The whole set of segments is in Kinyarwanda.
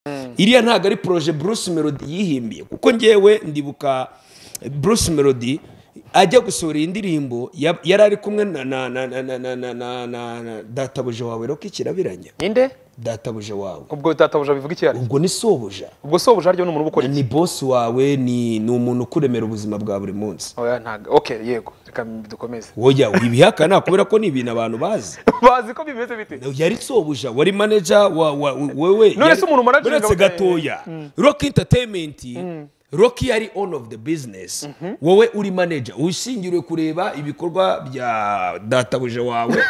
Mm. iriya ntabwo ari poroje bruce melody yihimbiye kuko ngewe ndibuka bruce melody ajya gusura iyi ndirimbo yari ari kumwe na na databuja wawe roke kirabiranya ninde databuja wawe ubwo databuja bivuga iki ubwo ni sobuja ubwo sobuja haryo umuntu ubukore ni boss wawe ni ni umuntu ukuremera ubuzima bwa buri munsi oya ntaga okay yego reka dukomeze oya ibihakana kubera ko ni ibintu abantu bazi bazi ko bimeze bite yari sobuja wari manager wa, wa wewe none se umuntu manager uretse gatoya mm. rock entertainment mm. Rocky yari on of the business mm -hmm. wowe uri manager ushingiriwe kureba ibikorwa bya databuja wawe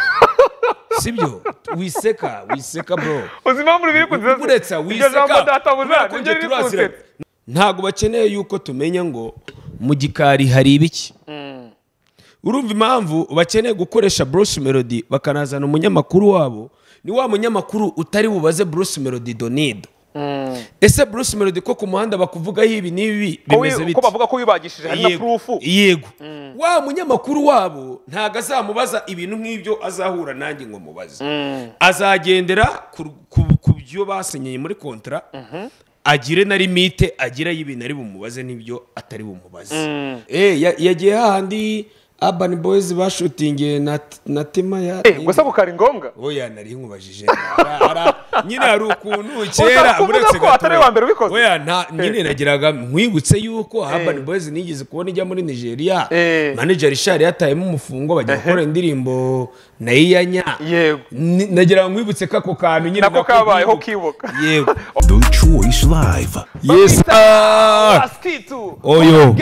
sibyo wiseka wiseka bro uzi impamvu ribikuze uretse wiseka kubera turazira ntabwo bakeneye yuko tumenya ngo mu gikari hari ibiki mm. urumva impamvu bakeneye gukoresha buruse melody bakanazana umunyamakuru wabo ni wa munyamakuru utari bubaze buruse melody donido Eh. ese bruce melody ko ku muhanda bakuvugaho ibi n'ibi bimeze bite ko bavuga ko wibagishije hari na purufu yego mm. wa munyamakuru wabo ntabwo azamubaza ibintu nk'ibyo azahura nanjye ngo mubaze mm. azagendera ku byo basenyeye muri kontara mm-hmm. agire na limite agira y'ibintu ari bumubaze n'ibyo atari bumubaze mm. eh, yagiye hahandi Urban Boys bashutingiye na na tema ya Eh gusa ko kari ngombwa Oya nari nkubajije ara nyine hari ukuntu kera buretse ko atari wa mbere ubikoze Oya nta eh. nyine nagiraga nkwibutse yuko eh. Urban Boys nigeze kubona ijya muri Nigeria eh. manager Richard yatayemo umufungo bajya gukora indirimbo na iyanya Yego nagira nkwibutse ko ako kantu nyine nako kabayeho kiboka Yego oh. The Choice Live Yes Oyo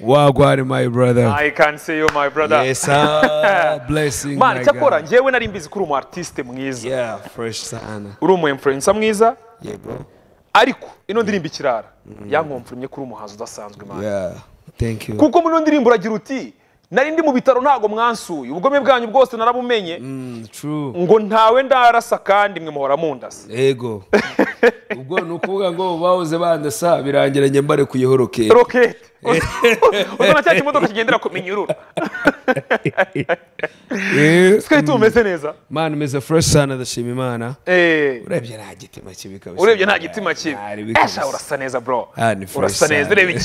Wagwari my brother I can say you my brother yes ah, blessing man cyakora njyewe nari mbizi ko uri artiste mwiza yeah fresh sana uri umu influencer mwiza yego ariko ino ndirimbo ikirara yankomfurumye kuri uri umuhanzi udasanzwe man yeah thank you kuko muri ino ndirimbo uragira uti nari ndi mu bitaro ntago mwansuye ubugome bwanyu bwose narabumenye mm, ngo ntawe ndarasa kandi mwe muhora mundasa yego ubwo ni ukuvuga ngo bahoze bandasa birangiranye mbare kuyihorokera roketi urabona cya kimodoka kigendera ku minyururu twari tumeze neza mani umeze fureshi sana ndashima imana urebye nta gitima kibi kabisa urebye nta gitima kibi esha urasa neza bro urasa neza ureba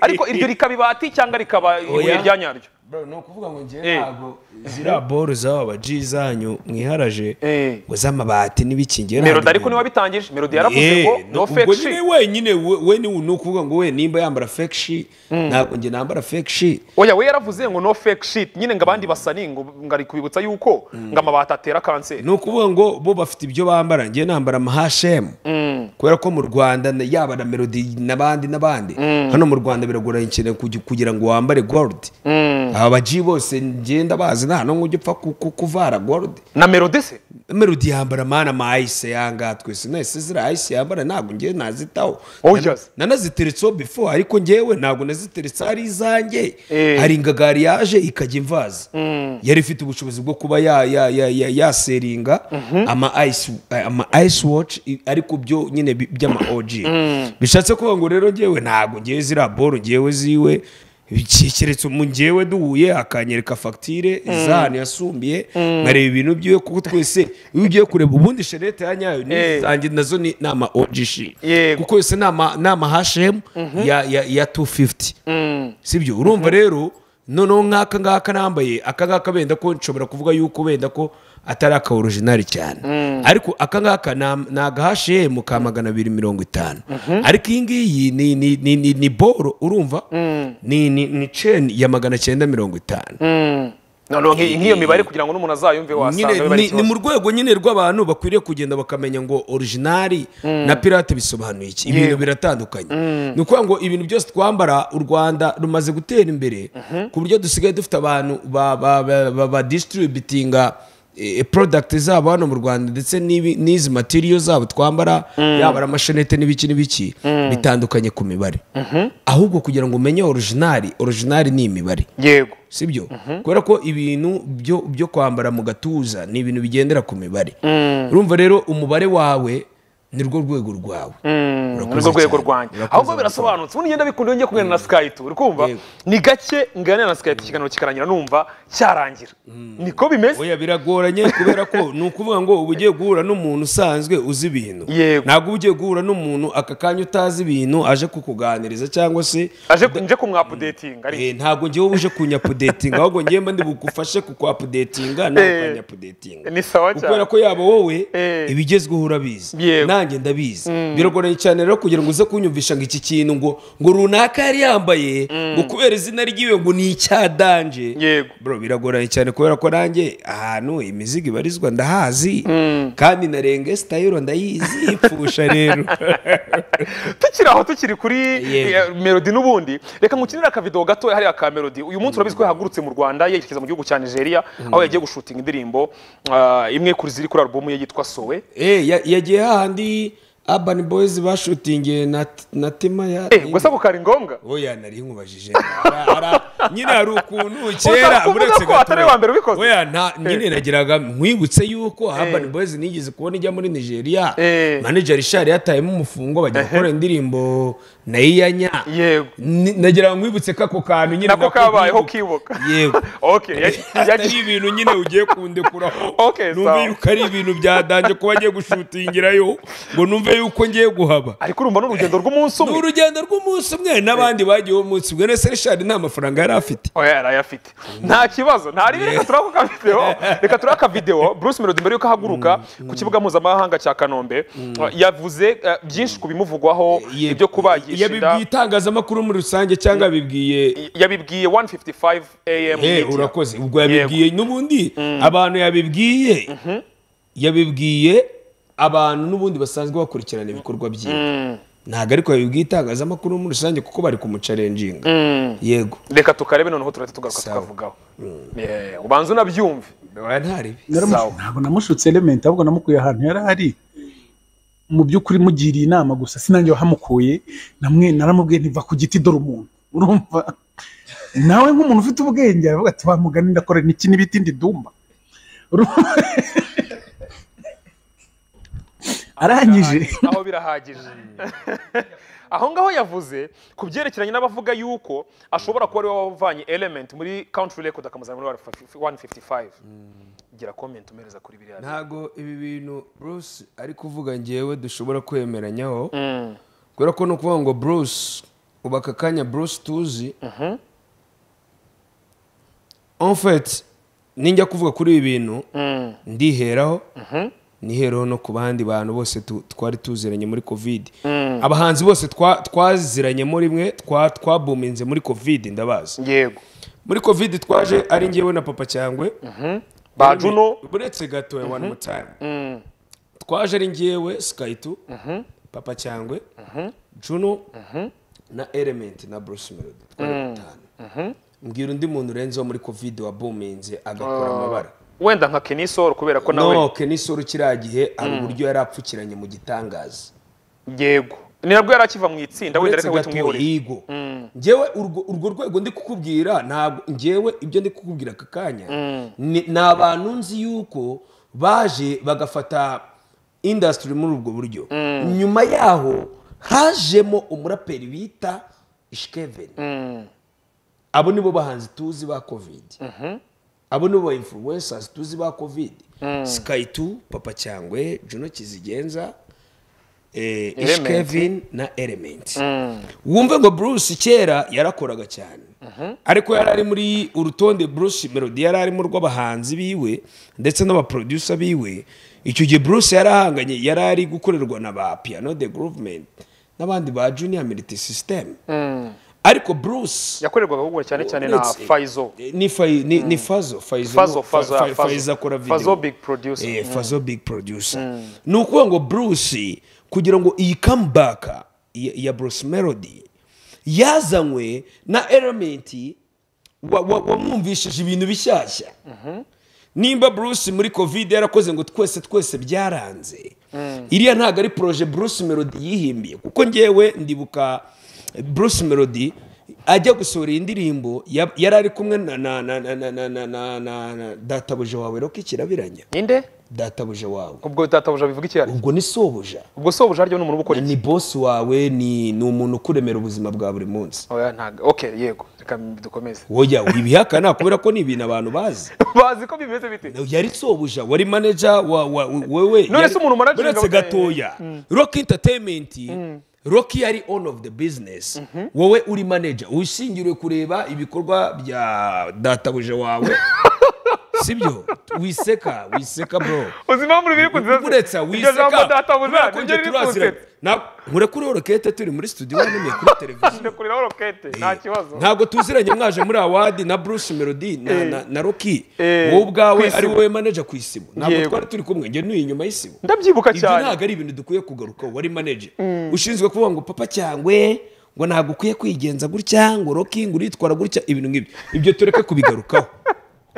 ariko iryo rikaba ibati cyangwa rikaba ibuye rya nyaryo ni ukuvuga ngo ngewe ntabwo ziriya boru z'aba baji zanyu mwiharaje ngo z'amabati n'ibikingi melodi ariko niwe wabitangije melodi yaravuze ngo no fekshi we nyine we ni ukuvuga ngo we nimba yambara fekshi Mm. ntabwo njye nambara fake shit oya we yaravuze ngo no fake shit nyine ngo abandi basa ni ngo ari kubibutsa yuko mm. ngo amabati atera kanseri ni ukuvuga ngo bo bafite ibyo bambara njye nambara amahashemu mm. kubera ko mu rwanda yaba na melody n'abandi n'abandi hano mu rwanda biragoranye cyane kugira ngo wambare gold aba baji bose ngenda bazi nta n'umwe ujya upfa kuvara gold na melody se melody yambara mana mayise yanga twese nese ziriya ayise yambara ntabwo njye nazitaho nanaziteretseho before ariko ngewe ntabwo ziteretse hari izanjye eh. hari ingagari yaje ikajya imvaza hmm. yari ifite ubushobozi bwo kuba yaseringa mhm. ama ayisi waci ariko byo nyine by'ama oji hmm. bishatse kuvuga ngo rero ngewe ntabwo ngewe ziriya boro ngewe ziwe keretse mu ngewe duhuye akanyereka fagitire izahani yasumbiye mm. Mm. nkareba ibintu byiwe kuko twese iyo ugiye kureba ubundi sherete ya nyayo eh. nazo ni ama ogishi kuko yose ni ama hashemu ya tu fifuti mm. sibyo urumva mhm. rero noneho nk'aka ngaka nambaye aka ngaka benda ko nshobora kuvuga yuko benda ko atari aka orojinari cyane mm. ariko aka ngaka ni agahashemu ka magana abiri mirongo itanu mhm. ariko iyi ngiyi ni boro urumva mm. ni ceni ya magana cyenda mirongo itanu mm. nk'iyo mibare kugira ngo n'umuntu azayumve wasanga ni mu rwego nyine rw'abantu bakwiriye kugenda bakamenya ngo orijinali na pirate bisobanuye iki ibintu biratandukanye ni ukuvuga ngo ibintu byose twambara u rwanda rumaze gutera imbere mhm. ku buryo dusigaye dufite abantu badisitributinga porodagiti zabo hano mu rwanda ndetse n'izi matiriyo zabo twambara mm. yaba ari amashanete n'ibiki n'ibiki mm. bitandukanye ku mibare mhm. ahubwo kugira ngo umenye orojinari orojinari ni imibare yego si byo mhm. kubera ko ibintu byo kwambara mu gatuza ni ibintu bigendera ku mibare mm. urumva rero umubare wawe nirwo rwego rwawe mm, ni rwego rwanjye ahubwo birasobanutse ubundi ngenda bikunda njye na mm. sikayitu uri kumva ni gake nganira na sikayitu ikiganiro kikarangira numva cyarangira mm. niko bimeze oya biragoranye kubera ko ni ukuvuga ngo uba ugiye guhura n'umuntu usanzwe uzi ibintu ntabwo uba ugiye guhura n'umuntu aka kanya utazi ibintu aje kukuganiriza cyangwa se aje nje kumwapudetinga eh, ntabwo ngewe uje kunyapudetinga ahubwo ngewe mba bugufashe kukwapudetinga nawe eh, ukanyapudetinga kubera ko yaba wowe eh. ibigezweho urabizi nanjye ndabizi biragoranye cyane rero kugira ngo uze kunyumvisha ngo iki kintu ngo ngo runaka yari yambaye ngo kubera izina ry'iwe ngo ni icya danje bro biragoranye cyane kubera ko nanjye ahantu imizigo ibarizwa ndahazi kandi na renge sitayiro ndayizi ipfusha rero tukiri aho tukiri kuri eh, melodi n'ubundi reka ngukinire akavido gato hariya ka melodi uyu munsi urabizi ko yahagurutse mu rwanda yerekeza mu gihugu cya nigeria aho yagiye gushutinga indirimbo ah, imwe kuri ziri kuri album ye yitwa sowe eh, yagiye hahandi Urban Boys bashutingiye na tema ya eh, gusa bukari ngombwa oya nari nkubajije nyine hari ukuntu kera uretse gato oya nta eh. nyine nagiraga nkwibutse yuko eh. Urban Boys nigeze kubona ijya muri Nigeria manager Richard yatayemo umufungo bajya gukora indirimbo na nayo nya yego nagira ngo wibutse ka ko kantu nyine nako kabayeho kiboka yego okay yagi ibintu nyine ugiye okay kundekuraho numva yuko ari ibintu byadanje kuba ngiye gushutingira yo ngo numve yuko ngiye guhaba ariko urumva no rugendo rw'umunsi umwe urugendo rw'umunsi umwe n'abandi bagiye umunsi umwe na Richard nta mafaranga yari afite oya oh, yari afite nta kibazo nta ribi reka ka video reka turako ka video bruce melody mbere yuko ahaguruka ku kibuga mpuzamahanga cya kanombe mm. yavuze eh, byinshi kubimuvugwaho ibyo kuba yabibwiye itangazamakuru muri rusange cyangwa yabibwiye yabibwiye 155 am urakoze ubwo yabibwiye n'ubundi mm. abantu yabibwiye mm-hmm. yabibwiye abantu n'ubundi basanzwe bakurikirana ibikorwa byiwe mm. ntabwo ariko yabibwiye itangazamakuru muri rusange kuko bari kumucarenjinga mm. yego reka tukarebe noneho turahita tugaruka tukavugaho ubanza unabyumve ntabwo namushutse elementi ahubwo namukuye ahantu yari ari mu by'ukuri mugiriye inama gusa sinange wahamukuye namwe naramubwiye ntiva ku giti dore umuntu urumva nawe nk'umuntu ufite ubwenge aravuga ati wamugane ndakorera iki n'ibiti ndidumba arangije aho birahagije aho ngaho yavuze ku byerekeranye n'abavuga yuko ashobora kuba ari we wavanye element muri country record akamuzana muri 155 gira komenti umereza kuri biriya ntago ibi bintu bruce ari kuvuga ngewe dushobora kwemeranyaho hmm. kubera ko ni ukuvuga ngo bruce ubu aka kanya bruce tuzi mhm. enfeti ninjya kuvuga kuri ibi bintu hmm. ndiheraho mhm. niheraho no ku bandi bantu bose twari tuziranye muri kovide hmm. abahanzi bose twaziranye muri mwe twabuminze muri kovide ndabazi yego muri kovide twaje ari ngewe na papa cyangwe mhm. ba juno buretse gato ya wani mutayimu mhm. mm. twaje ari ngewe sikayitu mhm. papa cyangwe mhm. juno na element na bruce melody twari mm. mbwira undi muntu urenze wo muri kovide wabuminze agakora mm. amabara wenda nka kenisoro kubera ko nawe no kenisoro kiriya gihe hari uburyo yari apfukiranye mu gitangaza yego nirabwo yari akiva mu itsinda wenda reka wita umwihorere mm. ngewe urwo rwego ndi kukubwira ntabwo ngewe ibyo ndi kukubwira aka kanya mm. ni abantu nzi yuko baje bagafata indasitiri muri ubwo buryo mm. nyuma yaho hajemo umuraperi bita ishikeveni abo nibo bahanzi tuzi ba kovidi mm-hmm. abo nibo ba imfuruwensazi tuzi ba kovidi sikayitu papa cyangwe juno kizigenza ishikevin eh, na elementi mm. wumve ngo bruce kera yarakoraga cyane mm-hmm. ariko yari ari muri urutonde bruce melody yari arimo rw'abahanzi biwe ndetse n'abaproducer biwe icyo gihe bruce yari ahanganye yari ari gukorerwa na ba piano the groovement n'abandi ba junior military system mm. ariko bruce yakorerwaga ahubwo cyane cyane na fayizo eh, ni fazo mm. fayizo akora videwo fazo big producer eh, ni ukuvuga ngo bruce kugira ngo iyi kamubaka ya bruce melody yazanywe na elementi wamwumvishije ibintu bishyashya mhm. nimba bruce muri kovide yarakoze ngo twese twese byaranze mm. iriya ntabwo ari poroje bruce melody yihimbiye kuko ngewe ndibuka bruce melody ajya gusohora iyi ndirimbo yari ari kumwe na na na na databuja wawe roke kirabiranya databuja wawe ubwo databuja bivuga iki ubwo ni sobuja ubwo sobuja haryo ni umuntu ubukora ni bosi wawe ni umuntu ukuremera ubuzima bwa buri munsi oya oh, yego reka dukomeze oya ibihakana kubera ko ni ibintu abantu bazi bazi ko bimeze bite yari sobuja wari manager wa, wewe none umuntu manager uretse gatoya mm. rock entertainment mm. yari on of the business mhm. wowe uri manager ushingiriwe kureba ibikorwa bya databuja wawe sibyo wiseka wiseka bro uzi impamvu biri kunzira uretse wiseka nkurikije turazira nkurekure rokete turi muri studio nini kuri televiziyo nkurekure rokete nta eh, kibazo ntabwo tuziranye mwaje muri awadi na bruce melody na eh. roki eh, wowe ubwawe ari wowe manager ku isibo ntabwo twari turi kumwe njye ntuye inyuma y'isibo ndabyibuka cyane ibyo ntabwo ari ibintu dukwiye kugaruka wari manager mm. ushinzwe kuvuga ngo papa cyangwa ngo ntabwo ukwiye kwigenza gutya ngo roki ngo uritwara gutya ibintu nk'ibyo ibyo tureke kubigarukaho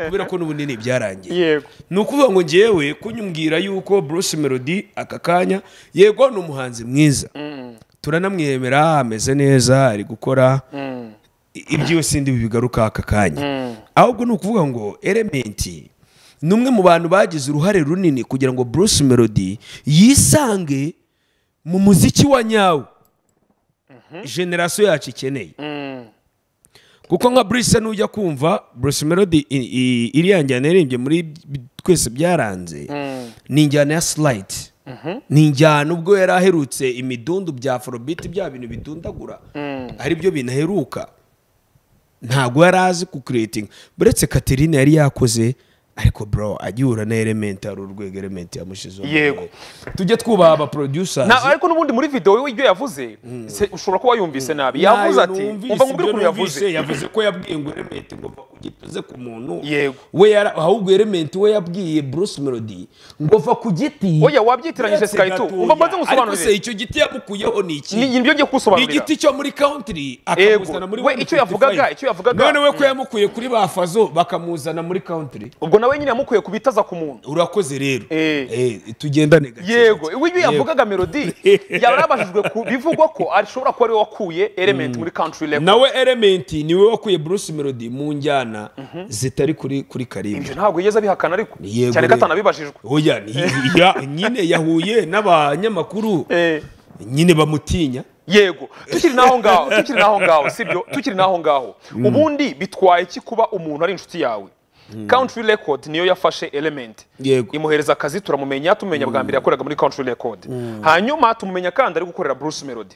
kubera ko n'ubunini byarangiye ni ukuvuga ngo ngewe kunyumbwira yuko Bruce melody aka kanya yego ni umuhanzi mwiza turanamwemera ameze neza ari gukora mm. ibyo sindi bigaruka aka kanya mm. ahubwo ni ukuvuga ngo elementi ni umwe mu bantu bagize uruhare runini kugira ngo Bruce melody yisange mu muziki wa nyawo mm-hmm. generasiyo yacu ikeneye mm. kuko nka burise nujya kumva burise melody iriya njyana yaririmbye muri twese byaranze hmm. ni injyana ya sirayiti mhm. ni injyana ubwo yari aherutse imidundu bya afrobit bya bintu bidundagura hmm. ari byo binaheruka ntabwo yari azi ku kukiretinga buretse katerine yari yakoze ariko bro ajura na element ari urwego element mushizo yego tujye twubaha aba producers na ariko nubundi muri video we ibyo yavuze ushobora kuba yumvise hmm. nabi yavuze ati umva ngubwire ukuntu yavuze yavuze ko yabwiye ngo element ngo gituze ku muntu yego we ahubwo element we yabwiye Bruce Melody ngo va ku giti oya wabyitiranyije Sky 2 umva maze ngusobanurire ariko se icyo giti yabukuyeho ni iki ni ibyo byo kusobanura ni giti cyo muri country akamuzana muri we icyo yavugaga icyo yavugaga none we ko yamukuye kuri bafazo bakamuzana muri country ubwo nawe nyine yamukuye kubitaza ku muntu urakoze rero eh, eh tugendane gato yego we ibyo yavugaga Melody yarabajijwe bivugwa ko ashobora kuba ari wakuye element mm. muri country level nawe element ni we wakuye Bruce Melody mu njyana imana zitari kuri kuri karibu ibyo ntabwo yigeze abihakana ariko cyane ko bibajijwe oya ya nyine yahuye n'abanyamakuru eh. nyine bamutinya yego tukiri naho ngaho tukiri naho ngaho sibyo tukiri naho ngaho hmm. ubundi bitwaye iki kuba umuntu ari inshuti yawe Hmm. country record niyo yafashe element imuhereza akazi turamumenya tumenya bwa mbere hmm. yakoreraga muri country record hmm. hanyuma tumumenya kandi ari gukorera Bruce Melody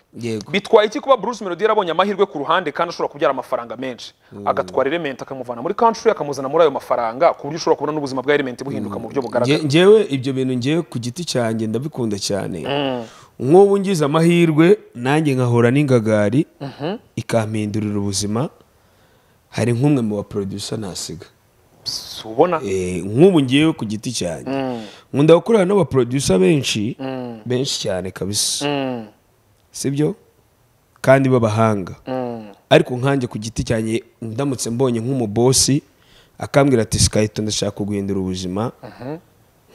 bitwaye iki kuba Bruce Melody yarabonye amahirwe ku ruhande kandi ashobora kubyara amafaranga menshi agatwara element akamuvana muri country akamuzana muri ayo mafaranga ku buryo ushobora kubona n'ubuzima bwa element buhinduka mu buryo bugaragara ngewe ibyo bintu ngewe ku giti cyanjye ndabikunda cyane nk'ubu ngize amahirwe nanjye nkahora n'ingagari mhm. ikampindurira ubuzima hari nk'umwe mu ba producer nasiga ubona eh, nk'ubu ngiyewe ku giti cyane mm. nkunda gukorera n'abaproducer benshi mm. benshi cyane kabisa mm. sibyo kandi b'abahanga ariko nkanjye ku giti cyanjye ndamutse mbonye nk'umubosi akambwira ati sikayito ndashaka kuguhindura ubuzima mm-hmm.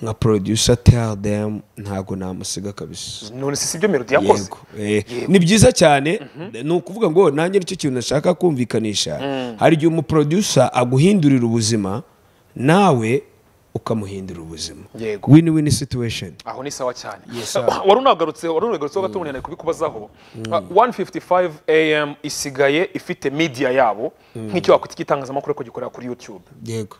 nka producer tell them ntabwo namusiga kabisa none si ibyo melody yakoze eh, ni byiza cyane mhm. ni ukuvuga ngo nanjye nicyo kintu nashaka kumvikanisha mm. hari igihe umuproducer aguhindurira ubuzima nawe ukamuhindura ubuzima yego win win situation aho ni sawa cyane wari unagarutse wari unagarutse gato umuntu kubikubazaho 155 am isigaye ifite media yabo mm. nk'icyo wakwita igitangazamakuru ko gikorera kuri YouTube yego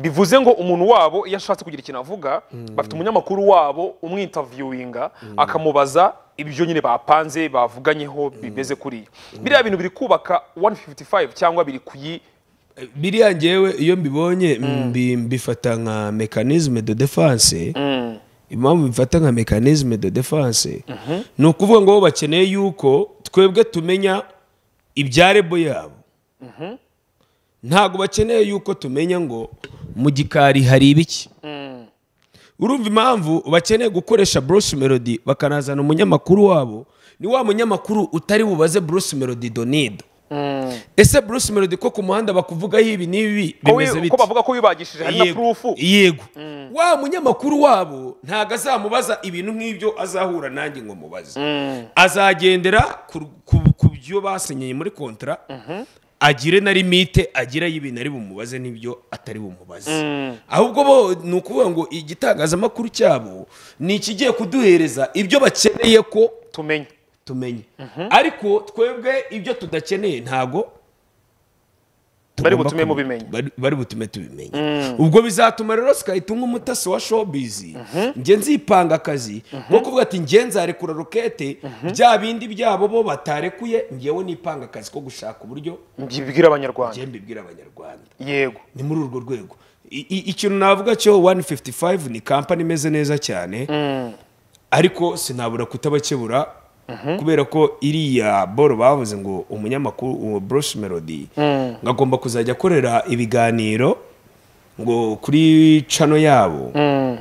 bivuze ngo umuntu wabo iyo ashatse kugira ikintu avuga mm. bafite umunyamakuru wabo umwintaviewinga mm. akamubaza ibyo nyine bapanze bavuganyeho mm. bimeze kuriya biriya bintu biri kubaka 155 cyangwa biri kuyi eh, biriya ngewe iyo mbibonye mbifata nka mekanizme de defense impamvu bifata nka mekanizme de defense mhm. ni ukuvuga ngo bakeneye yuko twebwe tumenya ibya rebo yabo mhm. ntabwo bakeneye yuko tumenya ngo mu gikari hari ibiki mm. urumva impamvu bakeneye gukoresha bruce melody bakanazana umunyamakuru wabo ni wa munyamakuru utari bubaze bruce melody donido mm. ese bruce melody ko ku muhanda bakuvugaho ibi n'ibi bimeze bite ko bavuga ko wibagishije hari na purufu yego mm. wa munyamakuru wabo ntabwo azamubaza ibintu nk'ibyo azahura nanjye ngo mubaze azagendera ku byo basenyeye muri kontara mhm. agire na limite agira y'ibintu ari bumubaze n'ibyo atari bumubaze mm. ahubwo bo ni ukuvuga ngo igitangazamakuru cyabo ni ikigiye kuduhereza ibyo bakeneye ko tumenye tumenye mhm. ariko twebwe ibyo tudakeneye ntago bari butume mubimenye bari butume tubimenye mm. ubwo bizatuma rero sikahita nk'umutasi wa showbiz mhm. njye nzipanga akazi nko mhm. kuvuga ati njye nzarekura rokete mhm. bya bindi byabo bo batarekuye ngewe nipanga akazi ko gushaka uburyo mbibwira abanyarwanda njye mbibwira abanyarwanda yego ni muri urwo rwego ikintu navuga cyo 155 ni kampani imeze neza cyane mm. ariko sinabura kutabakebura Mhm. kubera ko iriya boro bavuze ngo umunyamakuru Bruce Melody mhm. agomba kuzajya akorera ibiganiro ngo kuri cano yabo mhm.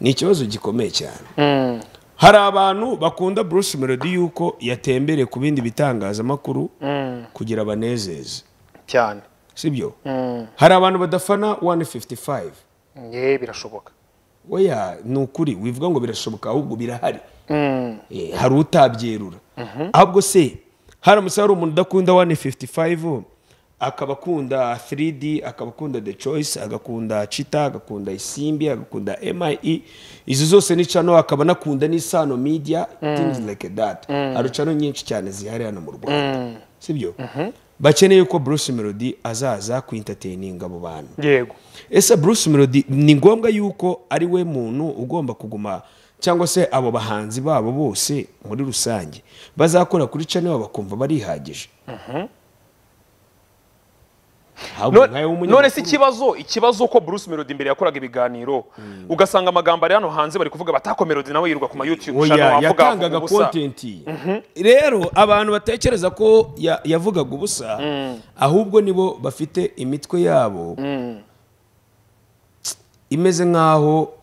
ni ikibazo gikomeye cyane hari abantu bakunda Bruce Melody yuko yatembere ku bindi bitangazamakuru kugira abanezeze cyane sibyo hari abantu badafana 155 birashoboka weya ni ukuri wivuga ngo birashoboka ahubwo birahari hmm. eh, hari utabyerura mhm. ahubwo se haramutse hari umuntu udakunda wane fifuti fayivu akaba akunda 3D akaba akunda the choice agakunda cita agakunda isimbi agakunda MIE izo zose ni channel akaba anakunda n'isano media mm. things like hmm. hari channel nyinshi cyane zihari hano mu Rwanda mm. sibyo mhm. bakeneye ko bruce melody azaza ku entertaining abo bantu yego ese bruce melody ni ngombwa yuko ari we muntu ugomba kuguma cyangwa se abo bahanzi babo bose muri rusange bazakora kuri channel bakumva barihagije mhm. none si ikibazo ikibazo ko bruce melody imbere yakoraga ibiganiro hmm. ugasanga amagambo ari hano hanze bari kuvuga batako ah, melody nawe yirirwa ku mayutube yatangaga kontenti mhm. rero abantu batekereza ko yavugaga ubusa hmm. ahubwo nibo bafite imitwe yabo hmm. imeze nk'aho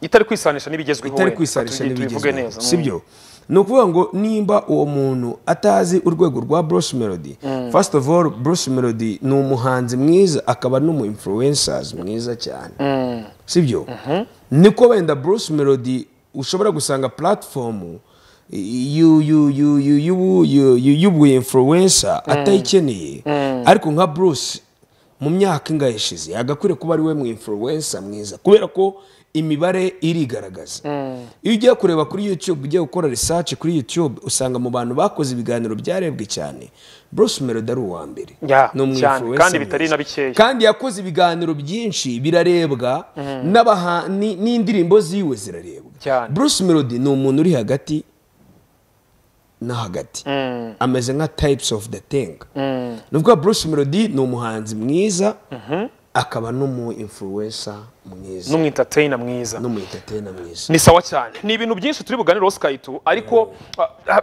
itari kwisanisha n'ibigezweho itari kwisanisha n'ibigezweho sibyo ni ukuvuga ngo nimba uwo muntu atazi urwego rwa bruce melody mm. first of all bruce melody ni umuhanzi mwiza akaba n'umu influencers mwiza cyane mm. sibyo mm-hmm. niko wenda bruce melody ushobora gusanga platform y'ubuye influencer mm. atayikeneye ariko nka bruce mu myaka ingahe ishize yagakwiriye kuba ari we mu influencer mwiza kubera ko imibare irigaragaza iyo ugiye kureba kuri yutube ugiye gukora risaci kuri yutube usanga mu bantu bakoze ibiganiro byarebwe cyane bruce melody ari uwa mbere kandi bitari na bikeya kandi yakoze ibiganiro byinshi birarebwa mm. n'indirimbo ziwe zirarebwa bruce melody ni umuntu uri hagati na hagati mm. ameze nka types of the tenga mm. ni ukuvuga bruce melody ni umuhanzi mwiza mm-hmm. akaba n'umu influencer mwiza n'umu entertainer mwiza n'umu entertainer mwiza ni sawa cyane ni ibintu byinshi turi buganire Skytu ariko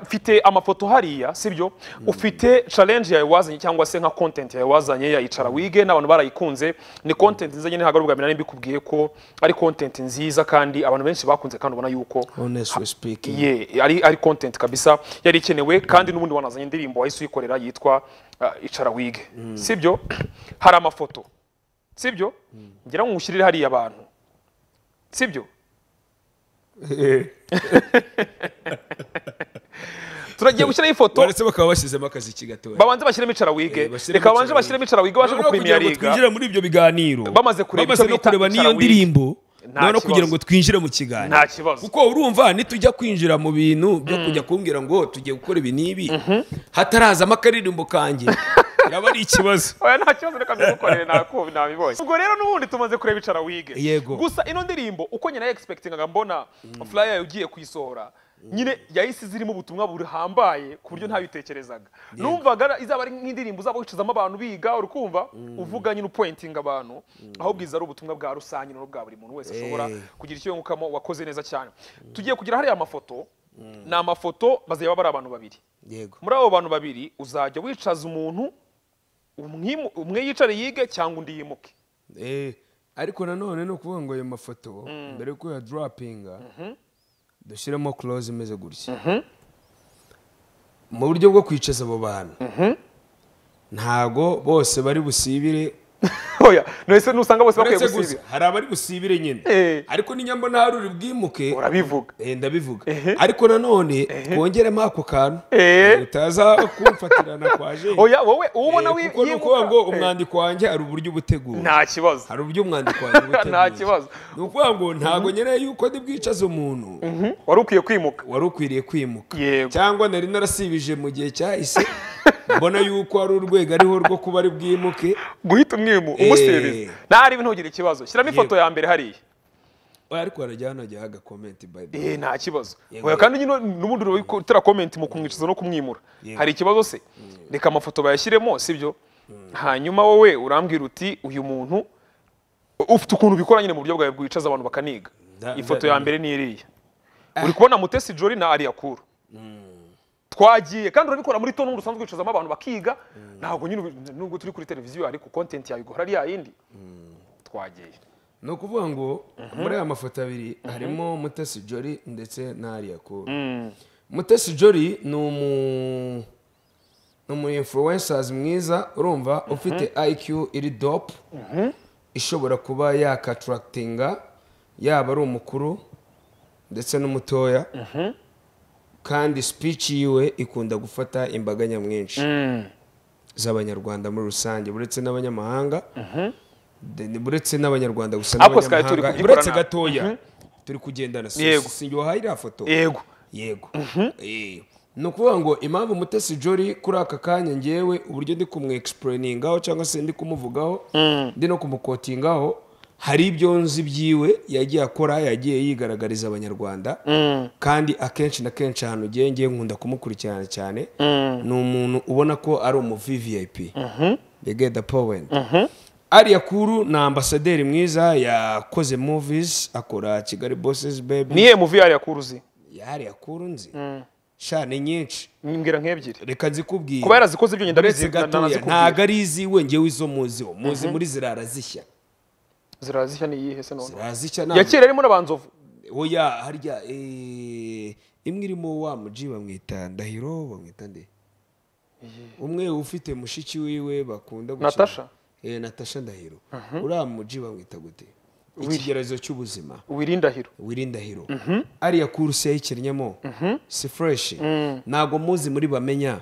mfite ah, mm. amafoto hariya sibyo mm. ufite challenge yawe wazanye cyangwa se nka content yawe wazanye ya icara mm. wige n'abantu barayikunze ni content nziza nyine hagaruka mbere mbikubwiye ko ari content nziza kandi abantu benshi bakunze kandi ubona yuko honestly speaking yeah ari ari content kabisa yari ikenewe kandi n'ubundi wanazanye indirimbo wahise uyikorera yitwa uh, icara wige mm. sibyo hari amafoto sibyo ngira ngo mushyirire hariya abantu sibyo eh. turagiye gushyiraho ifoto ndetse bakaba bashyizemo akaziki gatoya babanze bashyiremo icara wige eh, reka babanze bashyiremo icara wige baje gupirimiya liga twinjira muri ibyo biganiro bamaze kureba icyo bita n'iyo ndirimbo noneho kugira ngo twinjire mu kiganiro nta kibazo kuko urumva nitujya kwinjira mu bintu byo mm. kujya kumbwira ngo tujye gukora ibi n'ibi mhm. hatarazamo akaririmbo kanjye yaba ari ikibazo oya nta kibazo reka mbigukorere nabibonye ubwo rero n'ubundi tumaze kureba icara wige yego gusa ino ndirimbo uko nyina mbona mm. flyer ugiye mm. nyine yahise zirimo ubutumwa ku buryo mm. ntabitekerezaga numvaga izaba ari nk'indirimbo uzaba abantu biga uvuga nyine abantu aho bwiza ari ubutumwa bwa rusange buri muntu wese ashobora eh. kugira icyo yungukamo wakoze neza cyane tugiye kugira hariya amafoto ni amafoto bazaba bari abantu babiri muri abo bantu babiri uzajya wicaza umuntu umwe yicare yige cyangwa undi yimuke eh, ariko nanone ni ukuvuga ngo ayo mafoto mm. mbere y'uko uyadurapinga mm-hmm. dushyiremo close imeze gutya mm-hmm. mu buryo bwo kwicaza abo bantu mm-hmm. ntago bose bari busibire oya ntese nusanga bose bakwiye gusibira hari abari gusibire nyine eh. ariko n'inyambona hari uri bwimuke urabivuga eh, ndabivuga ariko nanone twongeremo ako kantu eh. utaza kumfatirana kwa jene oya wowe uwo ubona wibuka kuko ni ukuvuga ngo umwandiko wanjye hari uburyo uba uteguwe nta kibazo hari uburyo umwandiko wanjye uba uteguwe nta kibazo ni ukuvuga ngo ntabwo mhm. nyine yuko ndi bwicaze umuntu mhm. wari ukwiye kwimuka wari ukwiriye kwimuka cyangwa nari narasibije mu gihe cyahise mbona yuko hari urwego ariho rwo kuba ari bwimuke guhita umwimuka premium eh. umusevinze nari ntugire ikibazo shyiramo ifoto ya mbere hariya oya ariko arajyana ajya haga comment by the way eh nta kibazo oya kandi nyine n'ubundi uri gutera comment mu kumwicuza no kumwimura hari ikibazo se mm. reka amafoto bayashyiremo sibyo mm. hanyuma wowe urambwira uti uyu muntu ufite ukuntu ubikora nyine mu buryo bwawe bwicaza abantu bakaniga ifoto ya mbere ni iriya ah. uri kubona mutesi jori na ariyakuru mm. twagiye kandi urabikora muri toni rusanzwe wicazamo abantu bakiga ntabwo nyine nubwo turi kuri televiziyo ariko kontenti yawe igahora ari yayindi twagiye ni ukuvuga ngo mhm. muri aya mafoto abiri harimo mhm. mutesi jori ndetse n'ariya kuru mm. mutesi jori ni umu ni umu influencers mwiza urumva mhm. ufite IQ iri dope ishobora kuba yakatarakitinga yaba ari umukuru ndetse n'umutoya kandi speech yiwe ikunda gufata imbaga nyamwinshi mm. z'abanyarwanda muri rusange uretse n'abanyamahanga mm-hmm. uretse n'abanyarwanda gusa n'abanyamahanga uretse gatoya mm-hmm. turi kugendana sinjye wahaye iriya foto yego yego mm-hmm. eh. ni ukuvuga ngo impamvu mutesi jori kuri aka kanya ngewe uburyo ndi kumwe cyangwa se ndi kumuvugaho mm. ndi no kumukotingaho hari ibyonzi byiwe yagiye akora yagiye yigaragariza abanyarwanda mm. kandi akenshi na kenshi ahantu ugiye ngiye nkunda kumukurikirana cyane mm. ni umuntu ubona ko ari umu vvip begeda mm-hmm. powenti mm-hmm. ariya kuru ni ambasaderi mwiza yakoze movies akora kigali bosses baby niye muvi ariya kuru uzi ariya kuru nzi mm. shane nyinshi mbwira nk'ebyiri reka nzikubwire kuba yarazikoze ibyo ndabizi ntabwo ari iziwe ngewe izo muziho muzi mm-hmm. muri zirara zishya zirazishya ni iyihe se none zirazishya ntabwo yakira rimo n'abanzovu oya harya eh, imwe irimo wa muji bamwita ndahiro bamwita nde umwe ufite mushiki wiwe bakunda gukina natasha eh, natasha ndahiro mhm. uri muji bamwita gute ikigerezo cy'ubuzima wirindahiro wirindahiro mhm. ariya kuruse yayikinnyemo mhm. si fresh mm. ntabwo muzi muri bamenya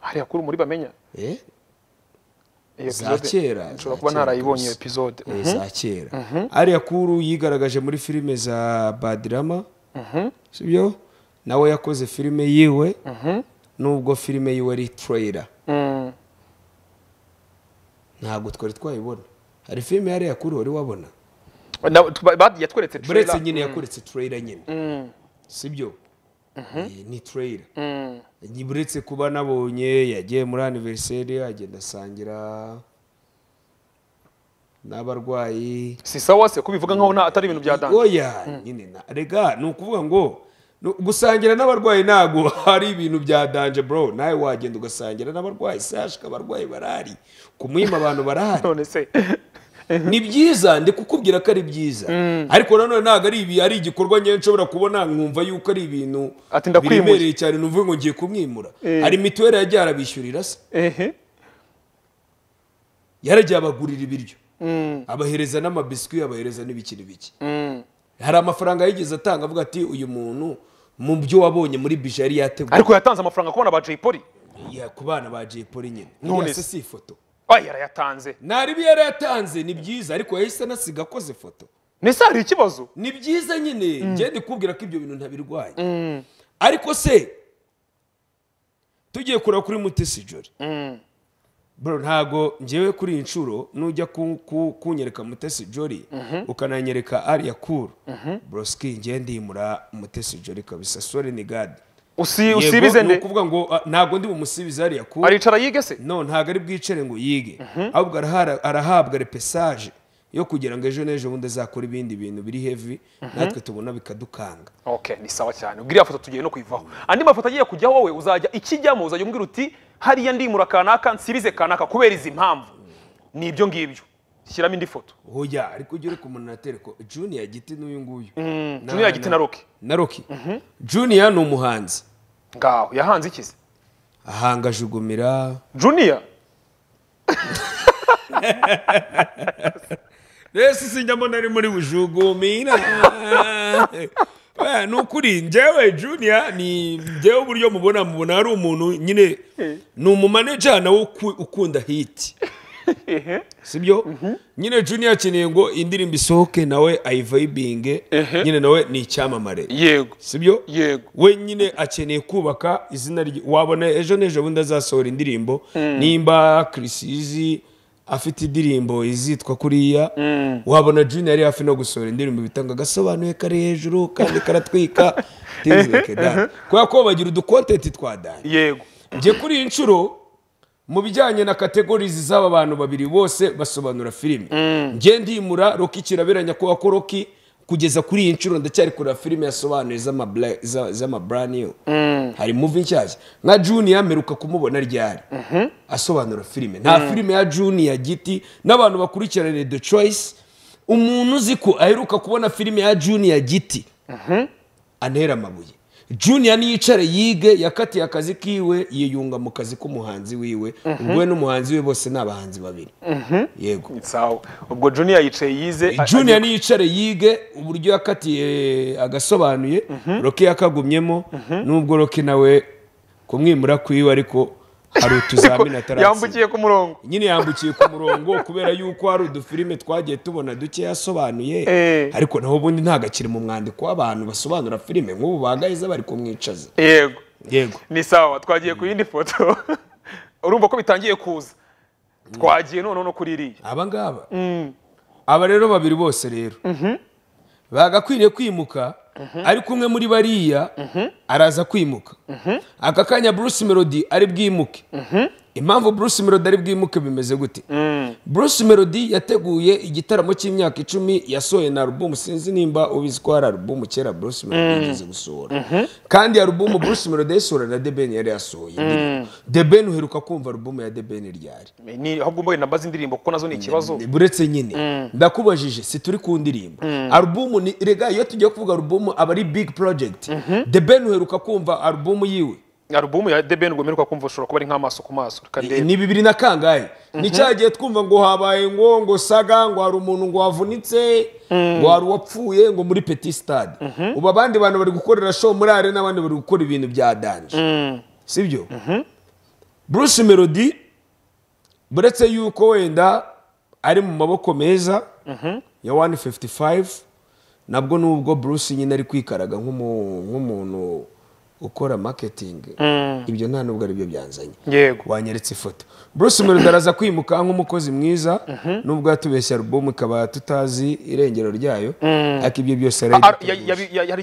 hari akuru muri bamenya eh? za kera nshobora kuba ntarayibonye iyo epizode eh, mhm. za kera mhm. ariya kuru yigaragaje muri filime za badirama mhm. sibyo nawe yakoze filime yiwe nubwo filime yiwe ari tureyira mm. ntabwo twari twayibona hari filime yariya yakuru wari wabona yatweretse tureyira nyine mm. mm. sibyo Uhuh. ni tureyira mm. uretse kuba nabonye yagiye muri aniveriseri agenda asangira n'abarwayi si sawa se kubivuga nkaho atari ibintu bya dante oya mm. nyine rega ni ukuvuga ngo gusangira n'abarwayi ntabwo hari ibintu bya danje bro nawe wagenda ugasangira n'abarwayi sashi abarwayi barari ku abantu barahari none se ni byiza ndi kukubwira ko ari byiza mm. ariko nanone ntabwo ari ibi ari igikorwa nyine nshobora kubona nkumva yuko ari ibintu biremereye cyane n'uvuga ngo ngiye kumwimura eh. hari mituweli yajya arabishyurira se yaragiye abagurira ibiryo mm. abahereza n'amabiswi abahereza n'ibiki n'ibiki mm. hari amafaranga yigeze atanga avuga ati uyu muntu mu byo wabonye muri bije yari yateguye ariko yatanze amafaranga kubona ba jay polly ku bana ba jay polly nyine none se si ifoto Oh, yarayatanze ntari ibyo yatanze ni byiza ariko yahise anasiga akoze foto mbese hari ikibazo ni byiza nyine mm. ngende kubwira ko ibyo bintu ntabirwaye mm. ariko se tugiye kureba kuri mutesi jori mm. ntago ngewe kuri iyi nshuro nujya kunyereka mutesi jori mhm. ukananyereka ariya kuru mhm. borosiki ngende yimura mutesi jori kabisa sore ni gadi usibize nde ukuvuga ngo ah, ntabwo ndi bumusibize hariya ku aricara yige se no ntabwo ari bwicare ngo yige mhm. ahubwo arahabwa repesaje yo kugira ngo ejo n'ejo bundi azakora ibindi bintu biri hevi mhm. natwe tubona bikadukanga ok ni sawa cyane ubwo iriya foto tugiye no kuyivaho andi mafoto agiye kujyaho wowe uzajya ikijyamo uzajya umbwira uti hariya ndimura kanaka nsibize kanaka kubera izi mpamvu ni ibyo ngibyo shyiramo indi foto hoya ariko ujye ureka umuntu mm, na tereko juniya giti n'uyu nguyu juniya giti na roki na roki mhm. juniya ni umuhanzi ngaho yahanze iki se ahanga jugumira juniya resi sinjyamo nari muri bujugumira eh, ni ukuri njyewe juniya ni njyewe uburyo mubona mubona hari umuntu nyine ni umumanejana ukunda hiti sibyo mhm. nyine junior akeneye ngo indirimbo isohoke nawe ayivayibinge nyine nawe ni icyamamare yego sibyo yego we nyine akeneye kubaka izina rye wabona ejo n'ejo bundi azasohora indirimbo mm. nimba kirisizi afite indirimbo izitwa kuriya mm. wabona junior yari hafi no gusohora indirimbo bitanga agasobanuye kari hejuru kandi karatwika kubera ko bagira udukontenti twa dani yego njye kuri iyi nshuro mu bijyanye na kategorizi z'aba bantu babiri bose basobanura filime mm. ngende yimura roki kirabiranya ko ko roki kugeza kuri iyi nshuro ndacyari kureba filime yasobanuye z'amaburaniyu mm. hari muvi nshyashya nka juniya yameruka kumubona ryari mhm. asobanura filime nta mm. filime ya ya giti n'abantu bakurikiranye the choice umuntu uzi ko aheruka kubona filime ya ya giti mhm. antera amabuye juniya niyicare yige yakatiye akazi kiwe yiyunga mu kazi k'umuhanzi wiwe mhm. ubwo we n'umuhanzi we bose ni abahanzi babiri mhm. yego ubwo Junior yicaye yize juniya niyicare yige uburyo yakatiye agasobanuye mhm. roke yakagumyemo n'ubwo roke nawe kumwimura kwiwe ariko hari utuzamini ataratsinda yambukiye ku murongo nyine yambukiye ku murongo kubera yuko hari udufilime twagiye tubona duke yasobanuye eh. ariko naho ubundi ntabwo akiri mu mwandiko w'abantu basobanura filime nk'ubu bagaheza bari kumwicaza yego yego ni sawa twagiye ku yindi foto urumva ko bitangiye kuza mm. twagiye none no kuri iriya aba ngaba mm. aba rero babiri bose rero mhm. bagakwiriye kwimuka Mhm. ariko umwe muri bariya mhm. araza kwimuka mhm. aka kanya bruce melody ari bwimuke impamvu bruce melody ari bwimuke bimeze gute mm. bruce melody yateguye igitaramo cy'imyaka icumi yasohoye na alubumu sinzi nimba ubizi ko hari alubumu kera bruce melody mm. yigeze gusohora mm-hmm. kandi alubumu bruce melody yayisohora na the ben yari yasohoye mm. the ben uheruka kumva alubumu ya the ben ryari eh, ni ahubwo mbaye nambaza indirimbo kuko nazo ni ikibazo buretse nyine ndakubajije si turi ku ndirimbo alubumu ni rega iyo tugiye kuvuga alubumu aba ari big project mm-hmm. the ben uheruka kumva alubumu yiwe alubumu ya debeni ngo umeruka kumva ushobora kuba ari nk'amaso ku maso ni bibiri na kangahe ni mhm. twumva ngo habaye ngo ngo saga ngo hari umuntu ngo wavunitse mhm. ngo hari uwapfuye ngo muri peti sitade mhm. ubu abandi bantu bari gukorera show muri are n'abandi bari gukora ibintu bya danje si byo bruce melody buretse yuko wenda ari mu maboko meza ya wani fifuti fayive nabwo nubwo bruce nyine ari kwikaraga nk'umuntu gukora marketing mm. ibyo nta nubwo aribyo byanzanye wanyeretse ifoto bruce umuriro araza kwimuka nk'umukozi mwiza mhm. nubwo yatubeshya album ikaba tutazi irengero ryayo mm. ariko ibyo byose hari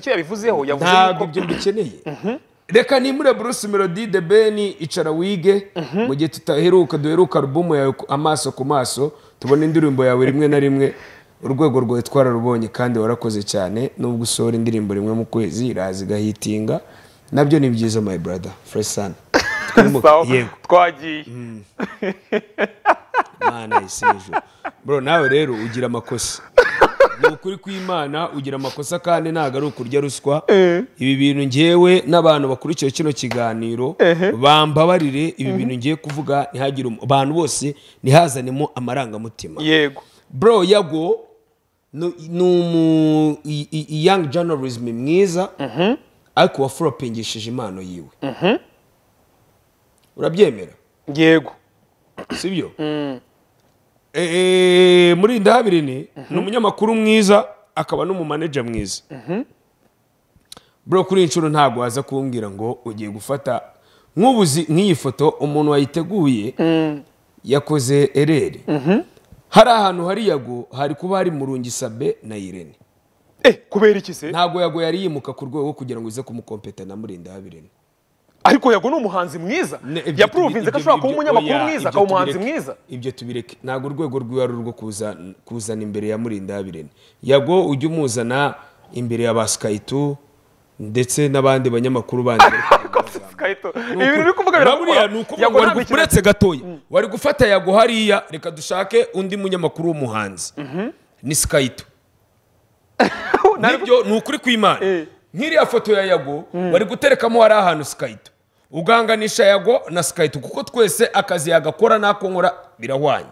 icyo yabivuzeho ntabwo ibyo dukeneye mhm. reka nimure bruce melody The beni icara wige mhm. mu gihe tutaheruka duheruka alubumu yawe amaso ku maso tubona indirimbo yawe rimwe na rimwe urwego rwawe twararubonye kandi warakoze cyane nubwo usohora indirimbo rimwe mu kwezi iraza igahitinga nabyo ni byiza my brother fresh sun twagiye mm. imana isejo bro nawe rero ugira amakosa ni ukuri kw'imana ugira amakosa kandi ntabwo ari ukurya ruswa eh. ibi bintu ngewe n'abantu bakurikiye kino kiganiro eh. bambabarire ibi eh. bintu ngiye kuvuga ntihagire abantu bose ntihazanemo amarangamutima yego bro yago ni umu young journalism mwiza mm-hmm. ariko waforopingishije impano yiwe mhm. urabyemera yego si byo mm. eh, eh, muri ndabirine mhm. ni umunyamakuru mwiza akaba n'umumaneja mwiza mhm. bro kuri inshuro ntabwo waza kumbwira ngo ugiye gufata nk'ubuzi nk'iyi foto umuntu wayiteguye mm. yakoze ereri hari ahantu hari yago hari kuba hari murungisabe na irene Eh, kubera iki se ntabwo yago yari yimuka ku rwego kugira ngo uze kumukompeta na Habirene ariko yago ni umuhanzi mwiza yapuruvinze ko ashobora kuba umunyamakuru mwiza akaba umuhanzi mwiza ibyo tubireke ntabwo urwego rwiwe ari urwo kuzana imbere ya murinda Habirene yago ujye umuzana imbere ya ba sikayitu ndetse n'abandi banyamakuru bandi uretse gatoya mm. wari gufata yago hariya reka dushake undi munyamakuru w'umuhanzi mhm. ni sikayito nibyo ni ukuri kw'imana eh. nk'iriya foto ya yago hmm. bari guterekamo hari ahantu skaito uganganisha yago na skaito kuko twese akazi yagakora nakonkora birahwanye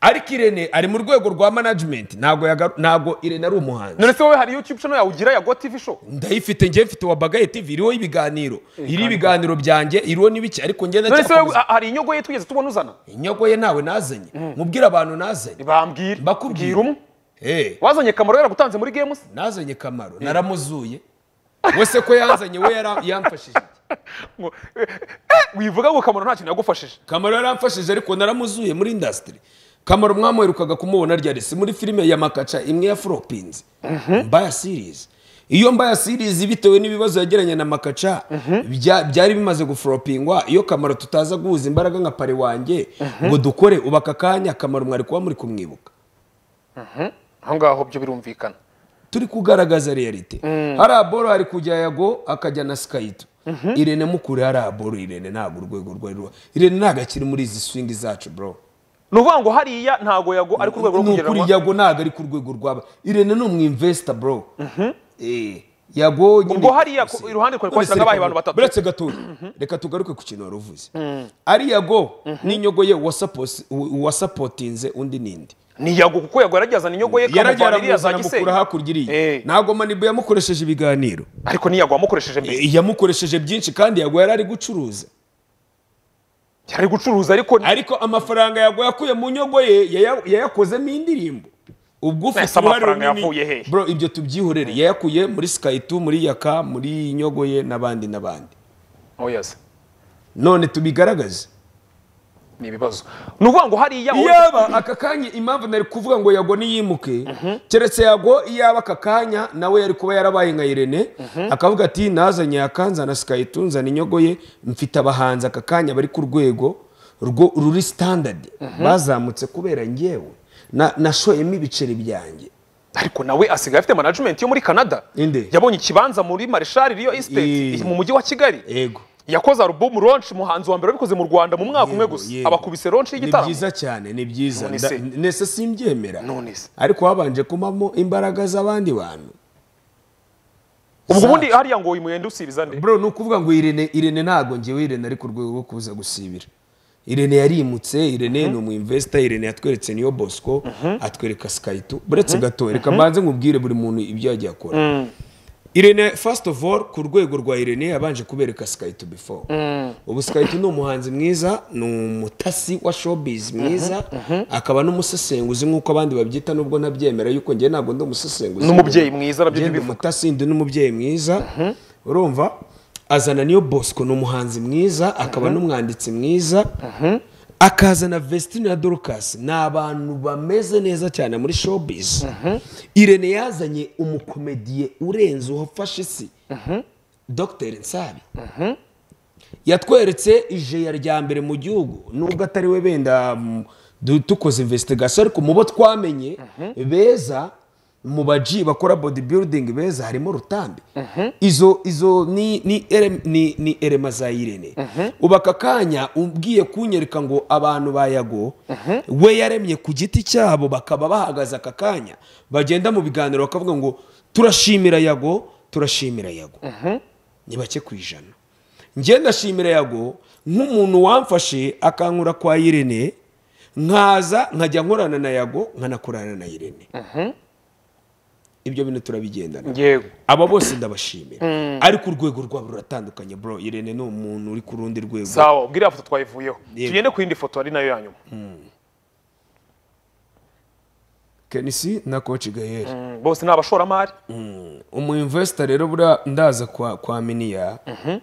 ariko irene ari mu rwego rwa management manajimenti ntabwo irene ari umuhanzi ndetse wowe hari youtube channel yawe ugira yago tv show ndayifite njye mfite wa bagaye tv iriho ibiganiro eh, iri ibiganiro byanjye iriho n'ibiki ariko njye wowe hari inyogo ye tugeze tubona uzana inyogo ye nawe nazanye hmm. mubwira abantu nazanye bambwira bakubwira umwe Eh. wazanye kamaro yaragutanze muri games nazanye kamaro eh. naramuzuye wese ko yanzanye we yamfashije eh, wivuga ngo kamaro nta kintu kamaro yaramfashije ariko naramuzuye muri indasitiri kamaro mwamwerukaga kumubona ryari si muri filime ya makaca imwe ya foropinzi mhm. mbaya sirizi iyo mbaya sirizi bitewe n'ibibazo yagiranye na makaca mhm. byari bimaze guforopingwa iyo kamaro tutaza guhuza imbaraga nka pari wanjye mhm. ngo dukore ubu aka kamaro mwari kuba muri kumwibuka aho ngaho byo birumvikana turi kugaragaza realite hari aboro hari kujya yago akajya na sikayito irene mukure hari aboro irene ntabwo urwego rwari ruba irene ntabwo akiri muri izi swingi zacu bro ni ukuvuga ngo hariya ntabwo yago ari ku rwego rwo kugereranywa ni yago ntabwo ari ku rwego rwaba irene ni umwimvesita bro yago nyine ubwo hariya iruhande rwe kwasanga bahe abantu batatu buretse gatoya reka tugaruke ku kintu wari uvuze ari yago n'inyogo ye wasapotinze undi n'indi ntiyago kuko yageragerezana inyogo ye kamuvana iriya za hakurya iriya eh. ntabwo manibu yamukoresheje ibiganiro ariko ntiyago yamukoresheje mbere eh, yamukoresheje byinshi kandi yago yari ari gucuruza yari gucuruza ariko ariko amafaranga yago yakuye mu nyogo ye yayakozemo indirimbo ubwo ufite uruhare runini ibyo tubyihorere yayakuye muri sikayitu muri yaka muri nyogo ye n'abandi n'abandi oh, none tubigaragaze ni ibibazo ni ukuvuga ngo hariya yaba aka kanya impamvu nari kuvuga ngo yago niyimuke keretse yago yaba aka kanya nawe yari kuba yarabaye nka irene akavuga ati nazanye yakanza na sikayitunza ye mfite abahanzi aka kanya bari ku rwego ruri sitandadi bazamutse kubera ngewe nashoyemo ibiceri byanjye ariko nawe asigaye afite manajimenti yo muri canada yabonye ikibanza muri marishari riyo esiteti mu mujyi wa kigali yego yakoze alubumu ronshi umuhanzi wa mbere wabikoze mu rwanda mu mwaka umwe gusa abakubise ronshi y'igitaramo ni byiza cyane ni byiza nese simbyemera ariko wabanje kumamo imbaraga z'abandi bantu ubwo ubundi hariya ngo uyimuyende usibiza nde bro ni ukuvuga ngo irene irene ntabwo ngewe irene ari ku rwego rwo kuza gusibira irene yarimutse irene ni mhm. umu irene yatweretse niyo bosco mhm. atwereka skayitu buretse mhm. gato reka mbanze nkubwire buri muntu ibyo yagiye akora mm. irene fasiti ofu oru ku rwego rwa irene yabanje kubereka sikayi tu bifo mm. ubu sikayi ni umuhanzi mwiza ni umutasi wa shopizi mm-hmm, mwiza mm-hmm. akaba n'umusesenguzi nk'uko abandi babyita nubwo ntabyemera yuko ngewe ntabwo ndi umusesenguzi n'umubyeyi mwiza nabyo ndi umutasi ndi n'umubyeyi mwiza mm-hmm. urumva azana niyo bosco ni umuhanzi mwiza akaba n'umwanditsi mwiza akazana vestine ya dorcas ni abantu bameze neza cyane muri showbiz mhm. irene yazanye umukomediye urenze uwafashe isi mhm. dr nsabi mhm. yatweretse ijeya rya mbere mu gihugu nubwo atari we benda tukoze mm, investigation ariko mu bo twamenye beza mu baji bakora bodybuilding beza harimo rutambi uh-huh. izo izo ni erema za irene uh-huh. ubu aka kanya ubwiye kunyereka ngo abantu bayago uh-huh. we yaremye ku giti cyabo bakaba bahagaze aka kanya bagenda mu biganiro bakavuga ngo turashimira yago turashimira yago ni bake ku ijana njye ndashimira yago nk'umuntu wamfashe akankura kwa irene nkaza nkajya nkorana na yago nkanakorana na irene ibyo bintu turabigendana yego aba bose ndabashimira hmm. ari ku rwego rwabo ruratandukanye bro irene ni umuntu uri ku rundi rwego sawa ubwira foto twayivuyeho tugende ku yindi foto ari nayo ya nyuma hmm. kenisi na coach gaheri hmm, bose ni abashoramari umu investor rero bura ndaza kwa kwa miniya mhm.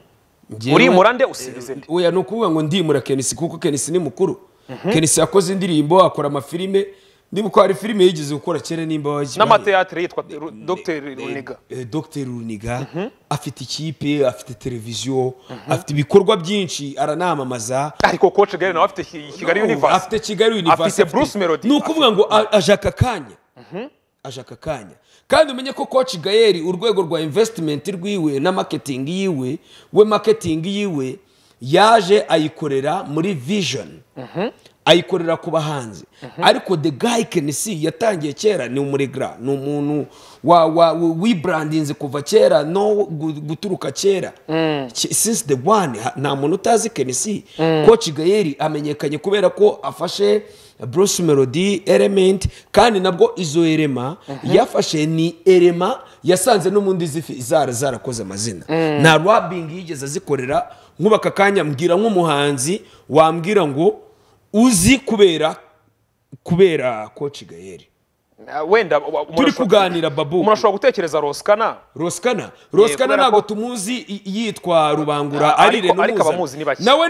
uri murande usibize ndi oya nokuvuga ukuvuga ngo ndimura kenisi kuko kenisi ni mukuru mhm. kenisi yakoze indirimbo akora amafilime ndibuka hari filime yigeze gukora kera n'imbabazi n'amateatire yitwa dr runiga eh, dr runiga mhm. afite ikipe afite televiziyo mhm. afite ibikorwa byinshi aranamamaza ariko coach gari nawe afite kigali universe afite kigali universe afite bruce melody ni ukuvuga ngo ajaka kanya mhm. ajaka kanya kandi umenye ko coach gayeri urwego rwa investment rwiwe na marketing yiwe we marketing yiwe yaje ayikorera muri vision mm -hmm. ayikorera kuba hanze mhm. ariko de gayikenisi yatangiye kera ni umuregara ni umuntu wiburandinze kuva kera no guturuka kera mm. since the one nta muntu utazi kenisi ko mm. kigayeri amenyekanye kubera ko afashe bruce melody element kandi nabwo izo erema mhm. yafashe ni erema yasanze n'ubundi zara zarakoze amazina mm. nta rabingi yigeze azikorera nk'ubu akanya mbwira nk'umuhanzi wambwira ngo uzi kubera kubera koci gaheri eh, wenda turi kuganira babu murashobora gutekereza rosikana rosikana rosikana ntabwo tumuzi yitwa rubangura ah, arire n'umuza nawe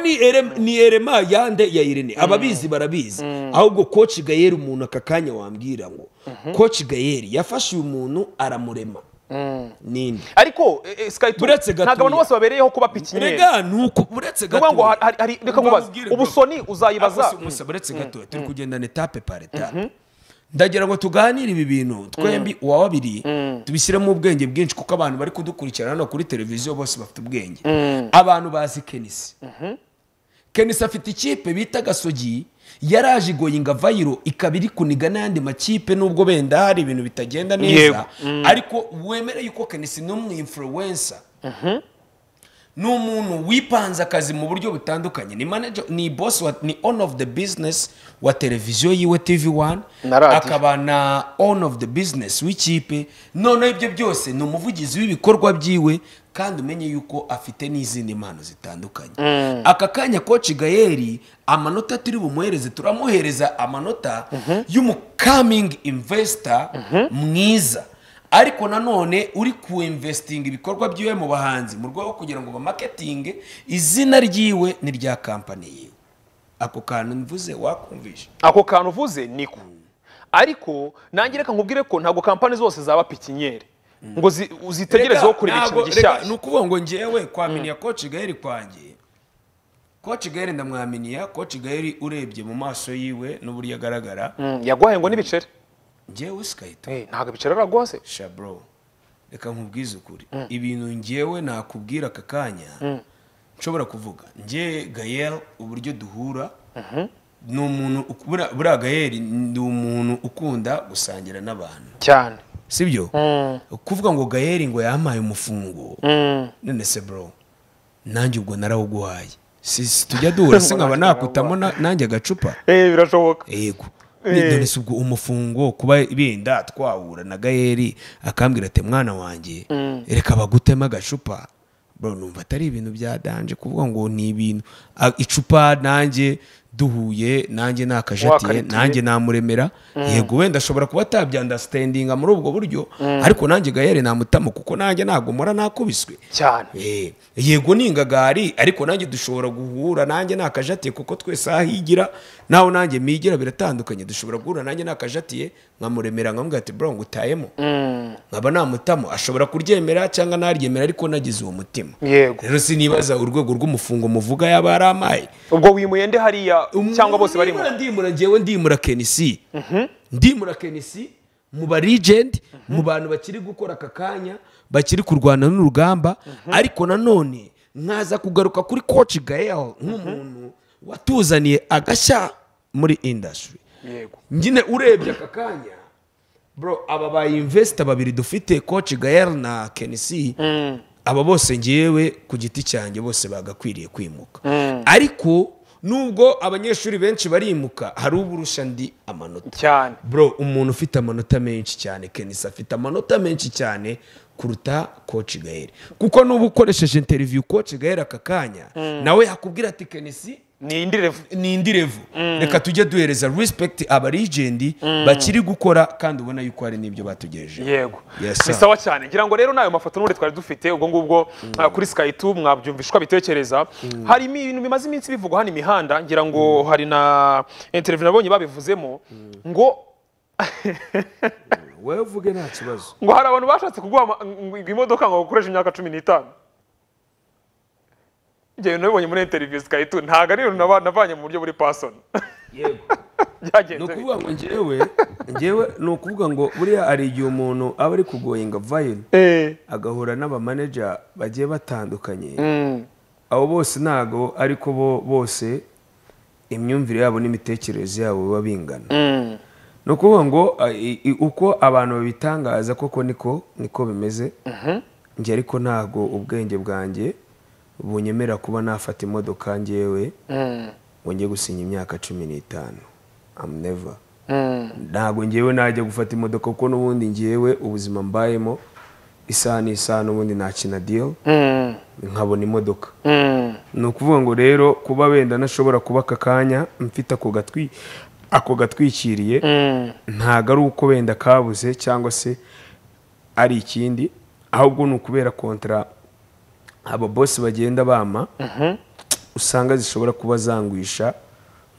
ni erema yande ya irene mm. ababizi barabizi mm. ahubwo koci gaheri umuntu aka kanya wambwira ngo koci mhm. gaheri yafashe uyu muntu aramurema Mm. nini ariko eh, eh, sikayituri ntabwo abantu bose babereyeho kuba pikinyeri reka nuko uretse gatoya ngo hari reka nkubaze ubusoni uzayibaza uretse mm. gatoya turi mm. kugendana etape par mhm. ndagira ngo tuganire ibi bintu twembi uwa babiri tubishyiremo ubwenge bwinshi kuko abantu bari kudukurikirana hano kuri televiziyo bose bafite ubwenge abantu bazi kenisi mhm. kenisi afite ikipe bita gasogi yaraje goyinga vayiro ikaba iri kuniga n'ayandi makipe nubwo benda hari ibintu bitagenda neza mm. ariko wemere yuko kenisi ni umwe imfuruwensa mhm. ni umuntu wipanze akazi mu buryo butandukanye ni manager ni boss wa ni on of the business wa televiziyo yiwe TV1 akaba na on of the business w'ikipe noneho ibyo byose ni umuvugizi w'ibikorwa byiwe kandi umenye yuko afite n'izindi mpano zitandukanye mm. aka kanya koci gayeri amanota turi bumuhereze turamuhereza amanota mm-hmm. y'umukamingi imvesita mm-hmm. mwiza ariko nanone uri ku kuwimvesitinga ibikorwa byiwe mu bahanzi mu rwego kugira ngo bamaketinge izina ryiwe ni rya kampani yiwe ako kantu mvuze wakumvisha ako kantu uvuze niko ariko nange reka nkubwire ko ntabwo kampani zose zaba pikinyeri ngo uzitegerezeho kureba ikintu gishyashya ni ukuvuga ngo ngewe kwaminiya mm. koci gaheri kwanjye koci gaheri ndamwaminiya koci gaheri urebye mu maso yiwe n'uburyo agaragara mm, yaguhaye ngo n'ibiceri ngewe sikayita eh, ntabwo ibiceri aragose shaburo reka nkubwize ukuri mm. ibintu ngewe nakubwira aka kanya nshobora kuvuga nge gaheri uburyo duhura mhm. ni umuntu buriya gaheri ni umuntu ukunda gusangira n'abantu cyane sibyo mm. kuvuga ngo gaheri ngo yamaye umufungo mm. none se bro nanjye ubwo narawuguhaye si tujya duhura se nkaba nakutamo nanjye agacupa eh, birashoboka yego dore eh. si ubwo umufungo kuba benda twahura na gaheri akambwira ati mwana wanjye mm. reka bagutema agacupa bro numva atari ibintu bya danje kuvuga ngo ni ibintu icupa nanjye duhuye nanjye nta nanjye namuremera mm. yego wenda ashobora kuba atabyandasitendinga muri ubwo buryo mm. ariko nanjye gaheri namutamo kuko nanjye ntabwo mpora nakubiswe cyane eh, yego n'ingagari ariko nanjye dushobora guhura nanjye nta kuko twese aho naho nanjye migira biratandukanye dushobora guhura nanjye nta kajatiye nkamuremera nkamubwira ati bro utayemo mm. nkaba namutamu ashobora kuryemera cyangwa naryemera ariko nagize uwo mutima rero sinibaza urwego rw'umufungo muvuga yaba yari amaye ubwo wimuye nde hariya cyangwa bose barimo ndimura ngewe ndimura kenisi mhm. ndimura kenisi mu ba rigendi mhm. mu bantu bakiri gukora aka kanya bakiri kurwana n'urugamba mhm. ariko nanone nkaza kugaruka kuri koci gael nk'umuntu watuzaniye agashya muri indasitiri nyine urebye aka kanya bro aba ba invesita babiri dufite koci gael na kenisi mm. aba bose ngewe ku giti cyanjye bose bagakwiriye kwimuka mm. ariko nubwo abanyeshuri benshi barimuka hari uburusha ndi amanota cyane bro umuntu ufite amanota menshi cyane kenisi afite amanota menshi cyane kuruta coach gahere kuko nuba ukoresheje interiviyu koci gahere aka kanya hmm. nawe yakubwira ati kenisi ni indirevu ni indirevu mm. reka tujye duhereza respect abarigendi mm. bakiri gukora kandi ubona yuko hari n'ibyo batugejeje yego ni sawa cyane ngira ngo rero n'ayo mafoto n'ubundi twari dufite ubwo ngubwo mm. ah, kuri sky tu mwabyumvishwa bitekereza hari ibintu bimaze iminsi bivugwa hano imihanda ngira ngo hari na interview nabonye babivuzemo ngo wowe uvuge nta kibazo ngo hari abantu bashatse kuguha imodoka ngo bakoreshe imyaka cumi n'itanu ibyo bintu nabibonye muri interview zikayitu ntabwo ari ibintu navanye mu buryo buri pasoni yego ni ukuvuga ngo ngewe ngewe ni ukuvuga ngo buriya hari igihe umuntu aba ari kugoyinga vayini eh. agahura n'abamaneja bagiye batandukanye mm. abo bose ntabwo ariko bo bose imyumvire yabo n'imitekerereze yabo biba bingana mm. ni ukuvuga ngo uko abantu babitangaza koko niko niko bimeze mm-hmm. njye ariko ntabwo ubwenge bwanjye bunyemerera kuba nafata imodoka ngewe mm. ngo njye gusinya imyaka cumi n'itanu amuneva mm. ntabwo ngewe najya gufata imodoka kuko n'ubundi ngewe ubuzima mbayemo isaha n'isaha n'ubundi nakina diyo mm. nkabona imodoka ni ukuvuga ngo rero kuba wenda nashobora kuba aka kanya mfite ako gatwi ako gatwikiriye ntabwo ari uko wenda kabuze cyangwa se ari ikindi ahubwo ni ukubera kontara Abo bose bagenda bama mhm. usanga zishobora kuba zangwisha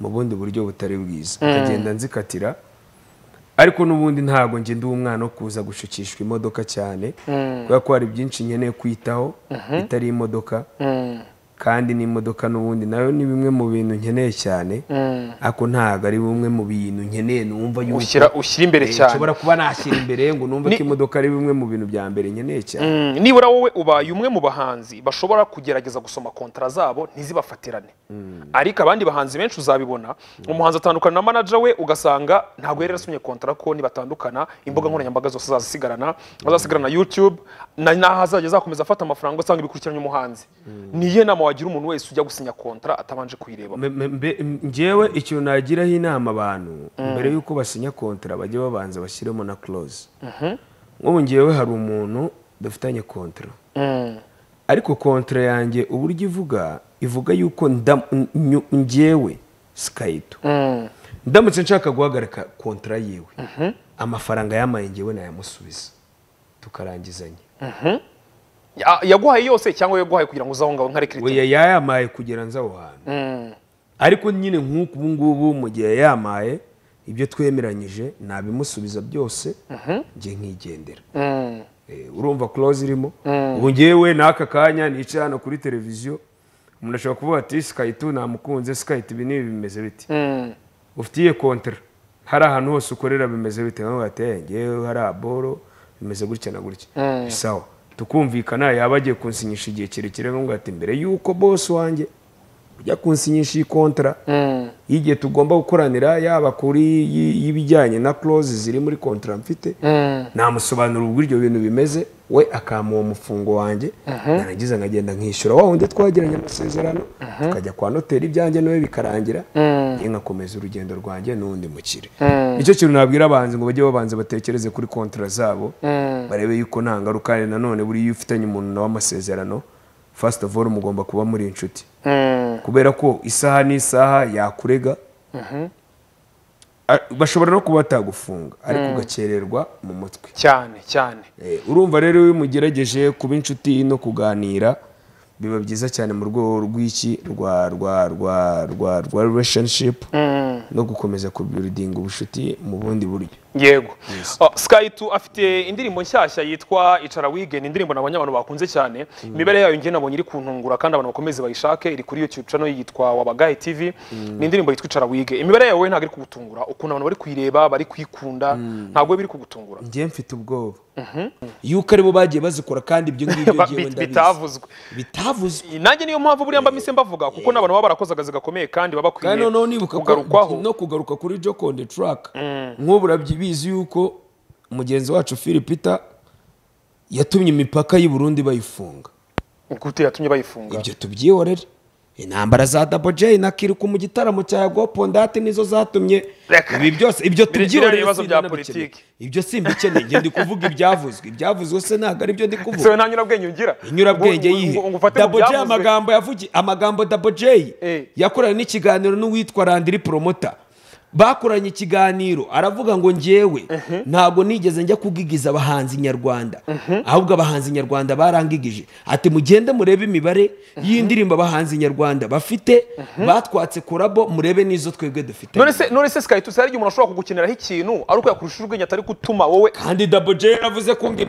mu bundi buryo butari bwiza ukagenda mm. nzikatira ariko n'ubundi ntabwo njye ndi umwana wo kuza gushukishwa imodoka cyane mm. kubera ko hari byinshi nkeneye kwitaho mhm. bitari imodoka mm. kandi ni modoka n'ubundi nayo ni bimwe mu bintu nkeneye cyane mm. ako ntabwo ari bumwe mu bintu nkeneye numva yuko ushira ushira imbere eh, cyane nshobora kuba nashira imbere ngo numva ko imodoka ari bimwe mu bintu bya mbere nkeneye cyane mm. nibura wowe ubaye umwe mu bahanzi bashobora kugerageza gusoma kontra zabo ntizibafatirane mm. ariko abandi bahanzi benshi uzabibona umuhanzi atandukana na manager we ugasanga ntago yari yarasomye kontra ko ni nibatandukana imbuga nkoranyambaga zose azasigarana azasigarana youtube n'aho azajya akomeza afata amafaranga usanga ibikurikiranye umuhanzi niye ye wagira umuntu wese ujya gusinya kontra atabanje kuyireba ngewe ikintu nagiraho inama abantu mm. mbere y'uko basinya kontra bajye babanza bashyiremo na close nk'ubu mhm. ngewe hari umuntu dufitanye kontara mm. ariko kontra yanjye uburyo ivuga ivuga yuko ngewe sikayito mm. ndamutse nshaka guhagarika kontra yiwe mhm. amafaranga yamaye ngewe nayamusubiza tukarangizanya mhm. yaguhaye yose cyangwa yaguhaye kugira ngo uzaho nka rekiriti yayamaye kugira nza aho hantu mm. ariko nyine nk'uku ubu ngubu mu gihe yayamaye ibyo twemeranyije nabimusubiza byose mhm. njye nkigendera mm. eh, urumva kuroze irimo mm. ubu ngewe n'aka kanya nicaye hano kuri televiziyo umuntu ashobora kuvuga ati sikayiti namukunze sikayiti ibi n'ibi bimeze biti ufitiye kontara hari ahantu hose ukorera bimeze bite nkaho bateye eh, ngewe hari aboro bimeze gutya na gutya sawa tukumvikana yaba agiye kunsinyisha igihe kirekire ngo ati mbere y'uko bose wanjye ujya kunsinyisha iyi kontara hmm. igihe tugomba gukoranira yaba kuri y'ibijyanye na close ziri muri kontra mfite mm. namusobanurira uburyo ibyo bintu bimeze we akampa umufungo wanjye uh-huh. narangiza nkagenda nkishyura wa wundi twagiranye amasezerano uh-huh. tukajya kwa noteri ibyanjye nawe bikarangira mm. nkakomeza urugendo rwanjye n'undi mukire mm. icyo kintu nabwira abanzi ngo bajye babanze batekereze kuri kontara zabo barebe yuko nta ngaruka nanone buriya iyo ufitanye umuntu nawe amasezerano fasita vore mugomba kuba muri inshuti kubera ko isaha n'isaha yakurega mhm. bashobora no kuba batagufunga ariko mm. ugakererwa mu mutwe cyane cyane eh, urumva rero iyo umugerageje kuba inshuti no kuganira biba byiza cyane mu rwego rw'iki rwa rwa rwa rwa rwa relationship mm. no gukomeza kubiridinga ubucuti mu bundi buryo yego sikayiti oh, afite indirimbo nshyashya yitwa icara wigeni indirimbo nabonye abantu bakunze cyane mm. imibare yayo njye nabonye iri kuntungura kandi abantu bakomeze bayishake iri kuri YouTube channel yitwa wabagaye tv mm. ni indirimbo yitwa icara wige imibare yawe ntabwo iri kugutungura ukuntu abantu bari kuyireba bari kuyikunda mm. ntabwo biri kugutungura njye mfite ubwoba mhm. yuko aribo bagiye bazikora kandi ibyo ngibyo ngewe ndabizi bitavuzwe bitavuzwe nanjye niyo mpamvu buriya mba eh. mise mbavuga kuko eh. n'abantu baba barakoze akazi gakomeye kandi baba bakwiye kugarukwaho no kugaruka kuri Jokonde track nk'ubu tubizi yuko mugenzi wacu Pita yatumye imipaka y'i Burundi bayifunga gute yatumye bayifunga ibyo tubyihorere intambara za dabo jeyi na kiruku mu gitaramo cya yagopo ndati nizo zatumye ibi byose ibyo tubyirore ibibazo bya politiki ibyo simba ikeneye ngende kuvuga ibyavuzwe ibyavuzwe se ntabwo ari ndi kuvuga nta nyurabwenge ugira inyurabwenge yihe dabo jeyi amagambo yavugiye amagambo dabo jeyi eh. yakoranye n'ikiganiro n'uwitwa randiri poromota bakoranye ikiganiro aravuga ngo ngewe ntabwo nigeze njya kugigiza abahanzi nyarwanda ahubwo abahanzi nyarwanda barangigije ati mugende murebe imibare y'indirimbo abahanzi nyarwanda bafite batwatse kurabo murebe n'izo twebwe dufite none se sikari tuzi hari igihe umuntu ashobora kugukeneraho ikintu ariko yakurusha urwenya atari gutuma wowe kandi daboje yaravuze ko ngo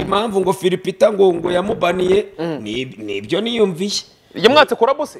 impamvu ngo firipita ngo ngo yamubaniye mm. nibyo niyumviye yamwatse kora bose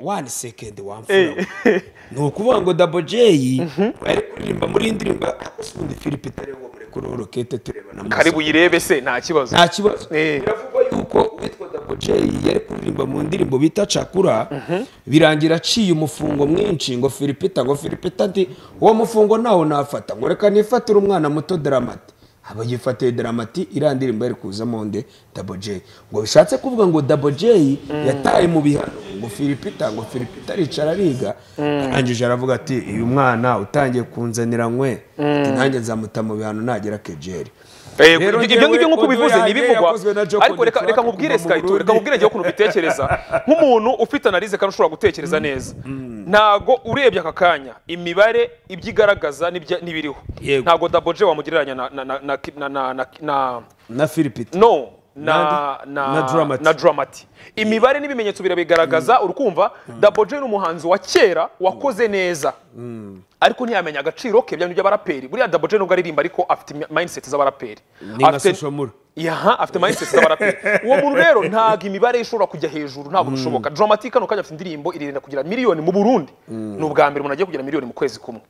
wani sekende wamfura eh. ni ukuvuga ngo dabo jeyi mhm. ari kuririmba muri indirimbo asundi filipe itarewo muri kuri rokete tureba na karibu yirebe se nta kibazo nta kibazo eh. biravugwa yuko witwa dabo jeyi yari kuririmba mu ndirimbo bita cakura mhm. birangira aciye umufungo mwinshi ngo filipita ngo filipita ati uwo mufungo nawo nafata ngo reka nifatire umwana muto dramate abayifatiye daramati iriya ndirimbo yari kuzamo nde dabo jeyi ngo bishatse kuvuga ngo dabo jeyi yataye mu bihano ngo firipita ngo firipita aricara ariga arangije mm. aravuga ati uyu mwana utangiye kunzanira nkwe mm. nanjye nzamuta mu bihano nagera kejeri ibyo ngibyo nk'uko ubivuze ni ibivugwa ariko reka nkubwire sikayito reka nkubwire njyewe ukuntu nk'umuntu ufite analize kandi ushobora gutekereza neza ntago urebye aka kanya imibare ibyo igaragaza n'ibiriho ntago daboje wamugereranya na na na na na na na na filipiti no na na dramati imibare n'ibimenyetso birabigaragaza mm. urukumva mm. daboje ni umuhanzi wa kera wakoze mm. neza ariko ntiyamenya agaciro ke byaba by'abaraperi buriya daboje nubwo aririmba ariko afite mindset z'abaraperi ni yaha afite mindset z'abaraperi uwo muntu rero ntabwo imibare ishobora kujya hejuru ntabwo bishoboka Dramatic kano kanya afite indirimbo irinda kugira miliyoni mu burundi ni ubwa mbere umuntu agiye kugira miliyoni mu kwezi kumwe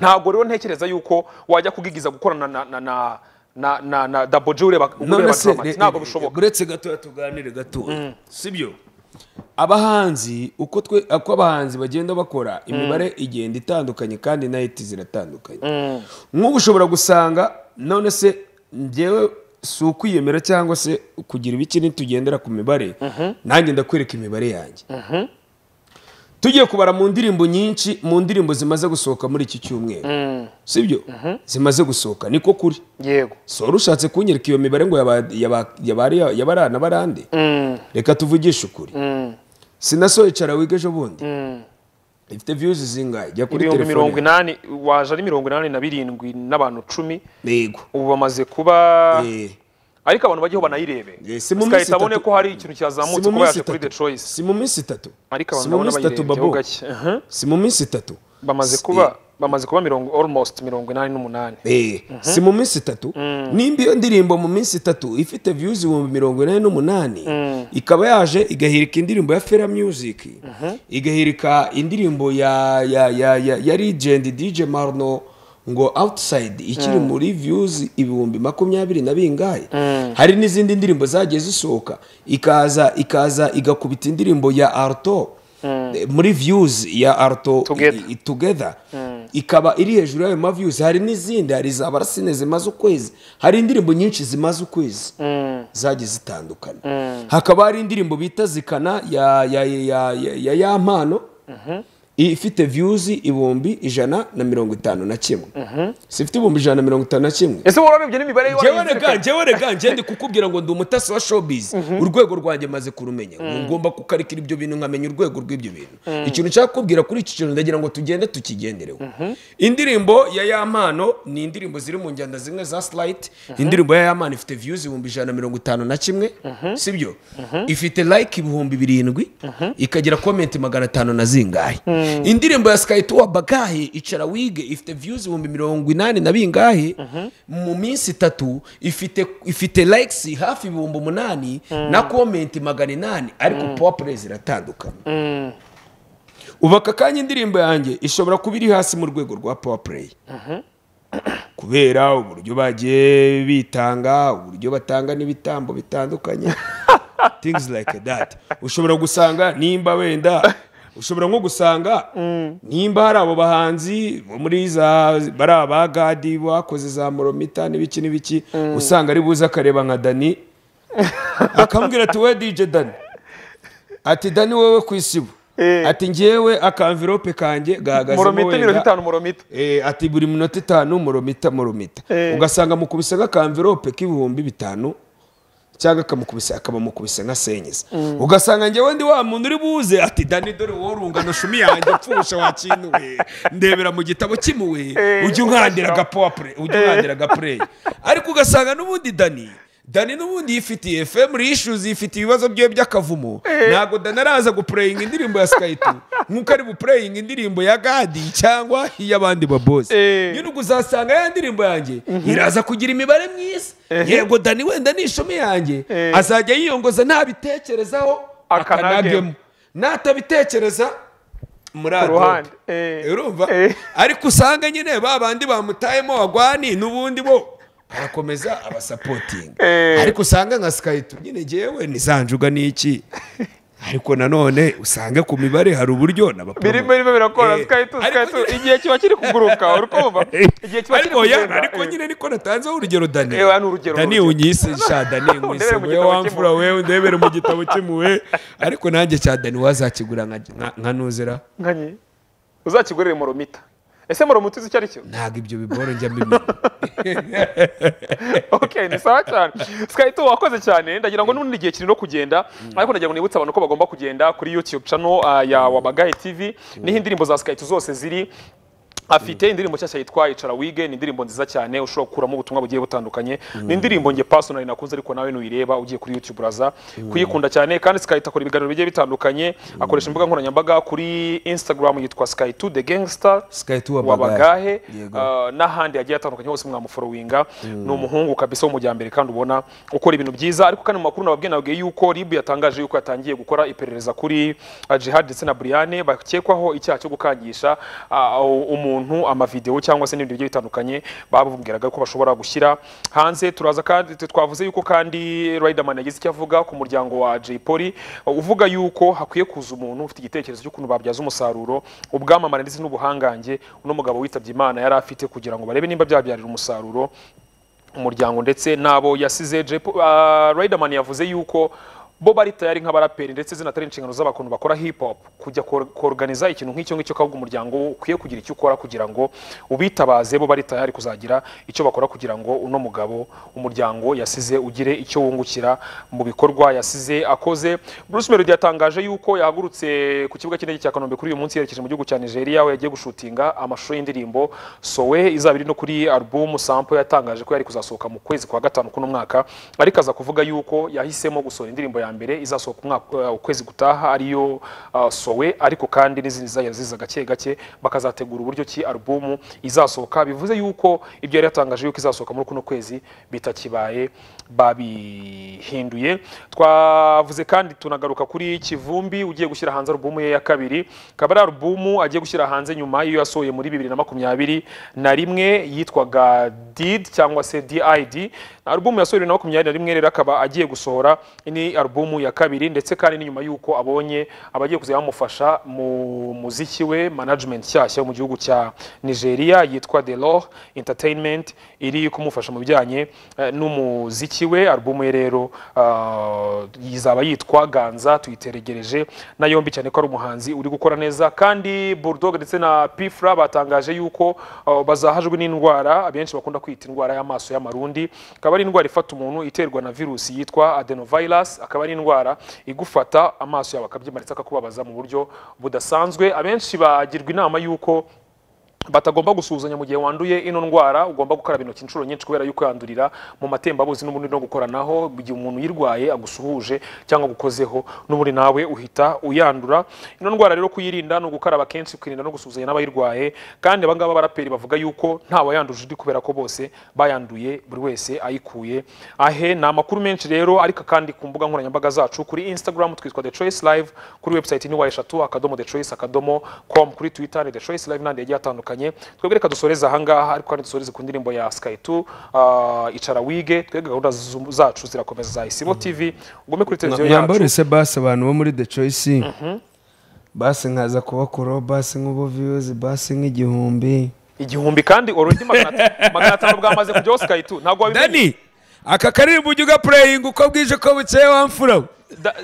ntabwo rero ntekereza yuko wajya kugigiza gukorana na na na na dabujure none se ntabwo bishoboka uretse gatoya tuganire gatoya mm. si abahanzi uko twe uko abahanzi bagenda bakora mm. imibare igenda itandukanye kandi nayiti ziratandukanye mm. nk'ubu ushobora gusanga none se ngewe si ukwiyemera cyangwa se kugira ibiki nitugendera ku mibare mm-hmm. nanjye ndakwereka imibare yanjye mm-hmm. tugiye kubara mu ndirimbo nyinshi mu ndirimbo zimaze gusohoka muri iki cyumweru mm. sibyo mm-hmm. zimaze gusohoka niko kuri yego sora ushatse kunyereka iyo mibare ngo yabarana barande mm. reka tuvugishe ukuri mm. sinasohoye cara wigeje bundi ifite views zingahe jya kuri telefone mirongo inani waje ari mirongo inani na birindwi n'abantu cumi yego ubu bamaze kuba eh. ariko abantu bajyeho banayirebe sikahita abone ko hari ikintu cyazamutse kuba yaje kuri the si mu minsi itatu ariko abantu babona bayirebeho gake si mu minsi itatu bamaze kuba bamaze kuba mirongo almost mirongo inani n'umunani eh, mhm. si mu minsi itatu mm. nimba iyo ndirimbo mu minsi itatu ifite views ibihumbi mirongo inani n'umunani mm. ikaba yaje igahirika indirimbo ya fera music mhm. igahirika indirimbo ya ya ya ya legend dj marno ngo outside ikiri mm. muri viyuzi ibihumbi makumyabiri na bingahe mm. hari n'izindi ndirimbo zagiye zisohoka ikaza ikaza igakubita indirimbo ya arto mm. eh, muri views ya aruto eh, together eh, ikaba iri hejuru y'ayo ma views hari n'izindi hari za barasine zimaze ukwezi hari indirimbo nyinshi zimaze ukwezi zagiye zitandukana hakaba hari indirimbo bita zikana ya ya ya ya ya mpano mm-hmm. ifite views ibumbi ijana na mirongo itanu na kimwe mhm. si ifite ibihumbi ijana na mirongo itanu na kimwe ese wowe urabibye n'imibare yiwe njyewe reka njyewe reka ngende kukubwira ngo ndi umutasi wa showbiz mhm. urwego rwanjye maze kurumenya mhm. ngomba kukarikira ibyo bintu nkamenya urwego rw'ibyo bintu ikintu nshaka kubwira kuri iki kintu ndagira ngo tugende tukigendereho indirimbo ya yampano ni indirimbo ziri mu njyanda zimwe za slayiti indirimbo ya yampano ifite views ibihumbi ijana na mirongo itanu na kimwe sibyo ifite like ibihumbi birindwi ikagira komenti magana atanu na zingahe Mm. indirimbo ya sikayituwa bagahe icara wige ifite viyuzi ibihumbi mirongo inani na bingahe mhm. mu minsi itatu ifite ifite layikisi hafi ibihumbi umunani mm. na komenti magana inani ariko mm. popure ziratandukanye ubu akanya indirimbo yanjye ishobora kuba iri hasi mu rwego rwa power play mhm. kubera uburyo bagiye bitanga uburyo batanga n'ibitambo bitandukanye things like that ushobora gusanga nimba wenda ushobora nko gusanga nimba hari abo bahanzi muri za bari abagadi bakoze za moromita n'ibiki n'ibiki usanga ari buze akareba nka dani akambwira ati we dije dani ati dani wowe ku isibo eh. ati ngewe akamvirope kanjye gahagazemo wenda eh, ati buri minota itanu moromita moromita eh. ugasanga mukubise nk'akamvirope k'ibihumbi bitanu cyangwa akamukubise akabamukubise nka senyeza mm. ugasanga njye wendi wa muntu uri buze ati dani dore wowe urungano shumi yanjye pfusha wa kintu we ndebera mu gitabo kimuwe eh. ujya unkandira agapapure ujya unkandira agapureyi eh. ariko ugasanga n'ubundi dani dani n'ubundi yifitiye fm rishuzi yifitiye ibibazo byo by'akavumo eh. ntabwo dani araza gupureyinga indirimbo ya sikayiti nk'uko ari bupureyinga indirimbo ya gadi cyangwa iy'abandi babosi eh. nyine ubwo uzasanga ya ndirimbo yanjye mhm. iraza kugira imibare myiza eh. yego dani wenda ni ishumi yanjye azajya yiyongoza ntabitekerezaho akanagemo natabitekereza muri urumva ariko usanga nyine ba bandi bamutayemo wagwani n'ubundi bo arakomeza abasapotinga eh. ariko usanga nka sikayito nyine ngewe nsanjuga ni iki ariko nanone usanga ku mibare hari uburyo birimo birimo birakora eh, sikayito sikayito igihe kiba kiri kuguruka uri kumva igihe kiba kiri kuguruka ariko eh. nyine niko natanzeho urugero dani dani unyise sha dani nkwise muye wamfura wewe ndebere mu gitabo cy'imuwe ariko nanjye cya dani wazakigura nka nuzira uzakigurire mu rumita ese muramutse uzi icyo ari cyo ntabwo ibyo bigora njya mbimenya oke ni sawa cyane sikayiti wakoze cyane ndagira ngo n'ubundi igihe kiri no kugenda ariko ndagira ngo nibutse abantu ko bagomba kugenda kuri yutube cano uh, ya wabagaye tivi niho indirimbo za sikayiti zose ziri afite indirimbo cyashya yitwa icara wige ni indirimbo nziza cyane ushobora gukuramo ubutumwa bugiye butandukanye ni mm. indirimbo nge personal nakunze ariko nawe nuyireba ugiye kuri YouTube raza mm. kuyikunda cyane kandi Sky itakora ibiganiro bigiye bitandukanye mm. akoresha imbuga nkoranyambaga kuri Instagram yitwa Sky 2 the gangster Sky 2 wabagahe uh, n'ahandi yagiye atandukanye hose mwamufollowinga ni umuhungu kabisa w'umujyambere kandi ubona ukora ibintu byiza ariko kandi mu makuru nababwiye nabwiye yuko RIB yatangaje yuko yatangiye gukora iperereza kuri Jihad ndetse na Briane bakekwaho icyaha cyo gukangisha uh, umuntu umuntu amavidewo cyangwa se n'ibindi bigiye bitandukanye bababwiraga ko bashobora gushyira hanze turaza kandi twavuze yuko kandi Riderman yagize icyo avuga ku muryango wa Jay Polly uvuga yuko hakwiye kuza umuntu ufite igitekerezo cy'ukuntu babyaza umusaruro ubwamamare ndetse n'ubuhangange uno mugabo witabye Imana yari afite kugira ngo barebe nimba byabyarira umusaruro umuryango ndetse n'abo yasize ah, Riderman yavuze yuko bo barita yari nk'abaraperi ndetse zinatari inshingano z'abantu bakora hip hop kujya koruganiza ikintu nk'icyo ngicyo ahubwo umuryango ukwiye kugira icyo ukora kugira ngo ubitabaze bo barita yari kuzagira icyo bakora kugira ngo uno mugabo umuryango yasize ugire icyo wungukira mu bikorwa yasize akoze Bruce Melody yatangaje yuko yahagurutse ku kibuga cy'indege cya Kanombe kuri uyu munsi yerekeje mu gihugu cya Nigeria aho yagiye gushutinga amashusho y'indirimbo Sowe izaba iri no kuri album Sample yatangaje ko yari kuzasohoka mu kwezi kwa gatanu kuno mwaka ariko aza kuvuga yuko yahisemo gusohora indirimbo ya ya mbere izasohoka umwaka eh, ukwezi gutaha ariyo ah, sowe ariko kandi n'izindi zizajya ziza gake gake bakazategura uburyo ki alubumu izasohoka bivuze yuko ibyo yari yatangaje yuko izasohoka muri kuno kwezi bitakibaye babihinduye twavuze kandi tunagaruka kuri kivumbi ugiye gushyira hanze alubumu ye ya kabiri akaba ari alubumu agiye gushyira hanze nyuma y'iyo yasohoye muri bibiri na makumyabiri na rimwe yitwaga did cyangwa se did alubumu ya bibiri na makumyabiri na rimwe rero akaba agiye gusohora ni alubumu ya kabiri ndetse kandi nyuma y'uko abonye abagiye kuzajya bamufasha mu muziki we management nshyashya mu gihugu cya nigeria yitwa delo entertainment iri kumufasha mu bijyanye eh, n'umuziki we alubumu ye rero ah, izaba yitwa ganza tuyitegereje na yombi cyane ko ari umuhanzi uri gukora neza kandi bulldog ndetse na pifra batangaje yuko ah, bazahajwe n'indwara abenshi bakunda kwita indwara y'amaso y'amarundi ikaba ari indwara ifata umuntu iterwa na virusi yitwa adenovirus akaba ari indwara igufata amaso yawe akabyimaritsa akakubabaza mu buryo budasanzwe abenshi bagirwa inama y'uko batagomba gusuhuzanya mu gihe wanduye ino ndwara ugomba gukaraba intoki inshuro nyinshi kubera yuko yandurira mu matembabuzi n'ubundi no gukoranaho igihe umuntu uyirwaye agusuhuje cyangwa gukozeho n'ubundi nawe uhita uyandura ino ndwara rero kuyirinda no ugukaraba kenshi kwirinda no gusuhuzanya n'abayirwaye kandi aba baraperi bavuga yuko nta wayanduje undi kubera ko bose bayanduye buri wese ayikuye ahe ni amakuru menshi rero ariko kandi ku mbuga nkoranyambaga zacu kuri Instagram twitwa The Choice Live kuri website ni wa eshatu akadomo The Choice akadomo com kuri Twitter The Choice Live n'andi yagiye atandukanye bitandukanye twebwe reka dusoreze ahangaha ariko kandi dusoreze ku ndirimbo ya Sky 2 uh, ah, icara wige twebwe gahunda zacu zirakomeza za Isimo mm -hmm. TV ugume kuri televiziyo yacu yambare se basa abantu bo muri The Choice mm -hmm. basi nkaza ku robas nk'ubu views basi nk'igihumbi igihumbi kandi already magana atanu bwamaze kujya Sky 2 ntabwo wabimenye aka karirimbo ujya ugapureyinga uko bwije ko bukeye wamfuraho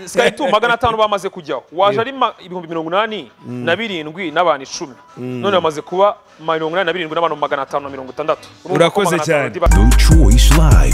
sikari tu magana atanu bamaze kujyaho waje ari ibihumbi mirongo inani mm. na birindwi n'abantu icumi mm. none bamaze kuba mirongo inani na birindwi n'abantu magana atanu na mirongo itandatu urakoze cyane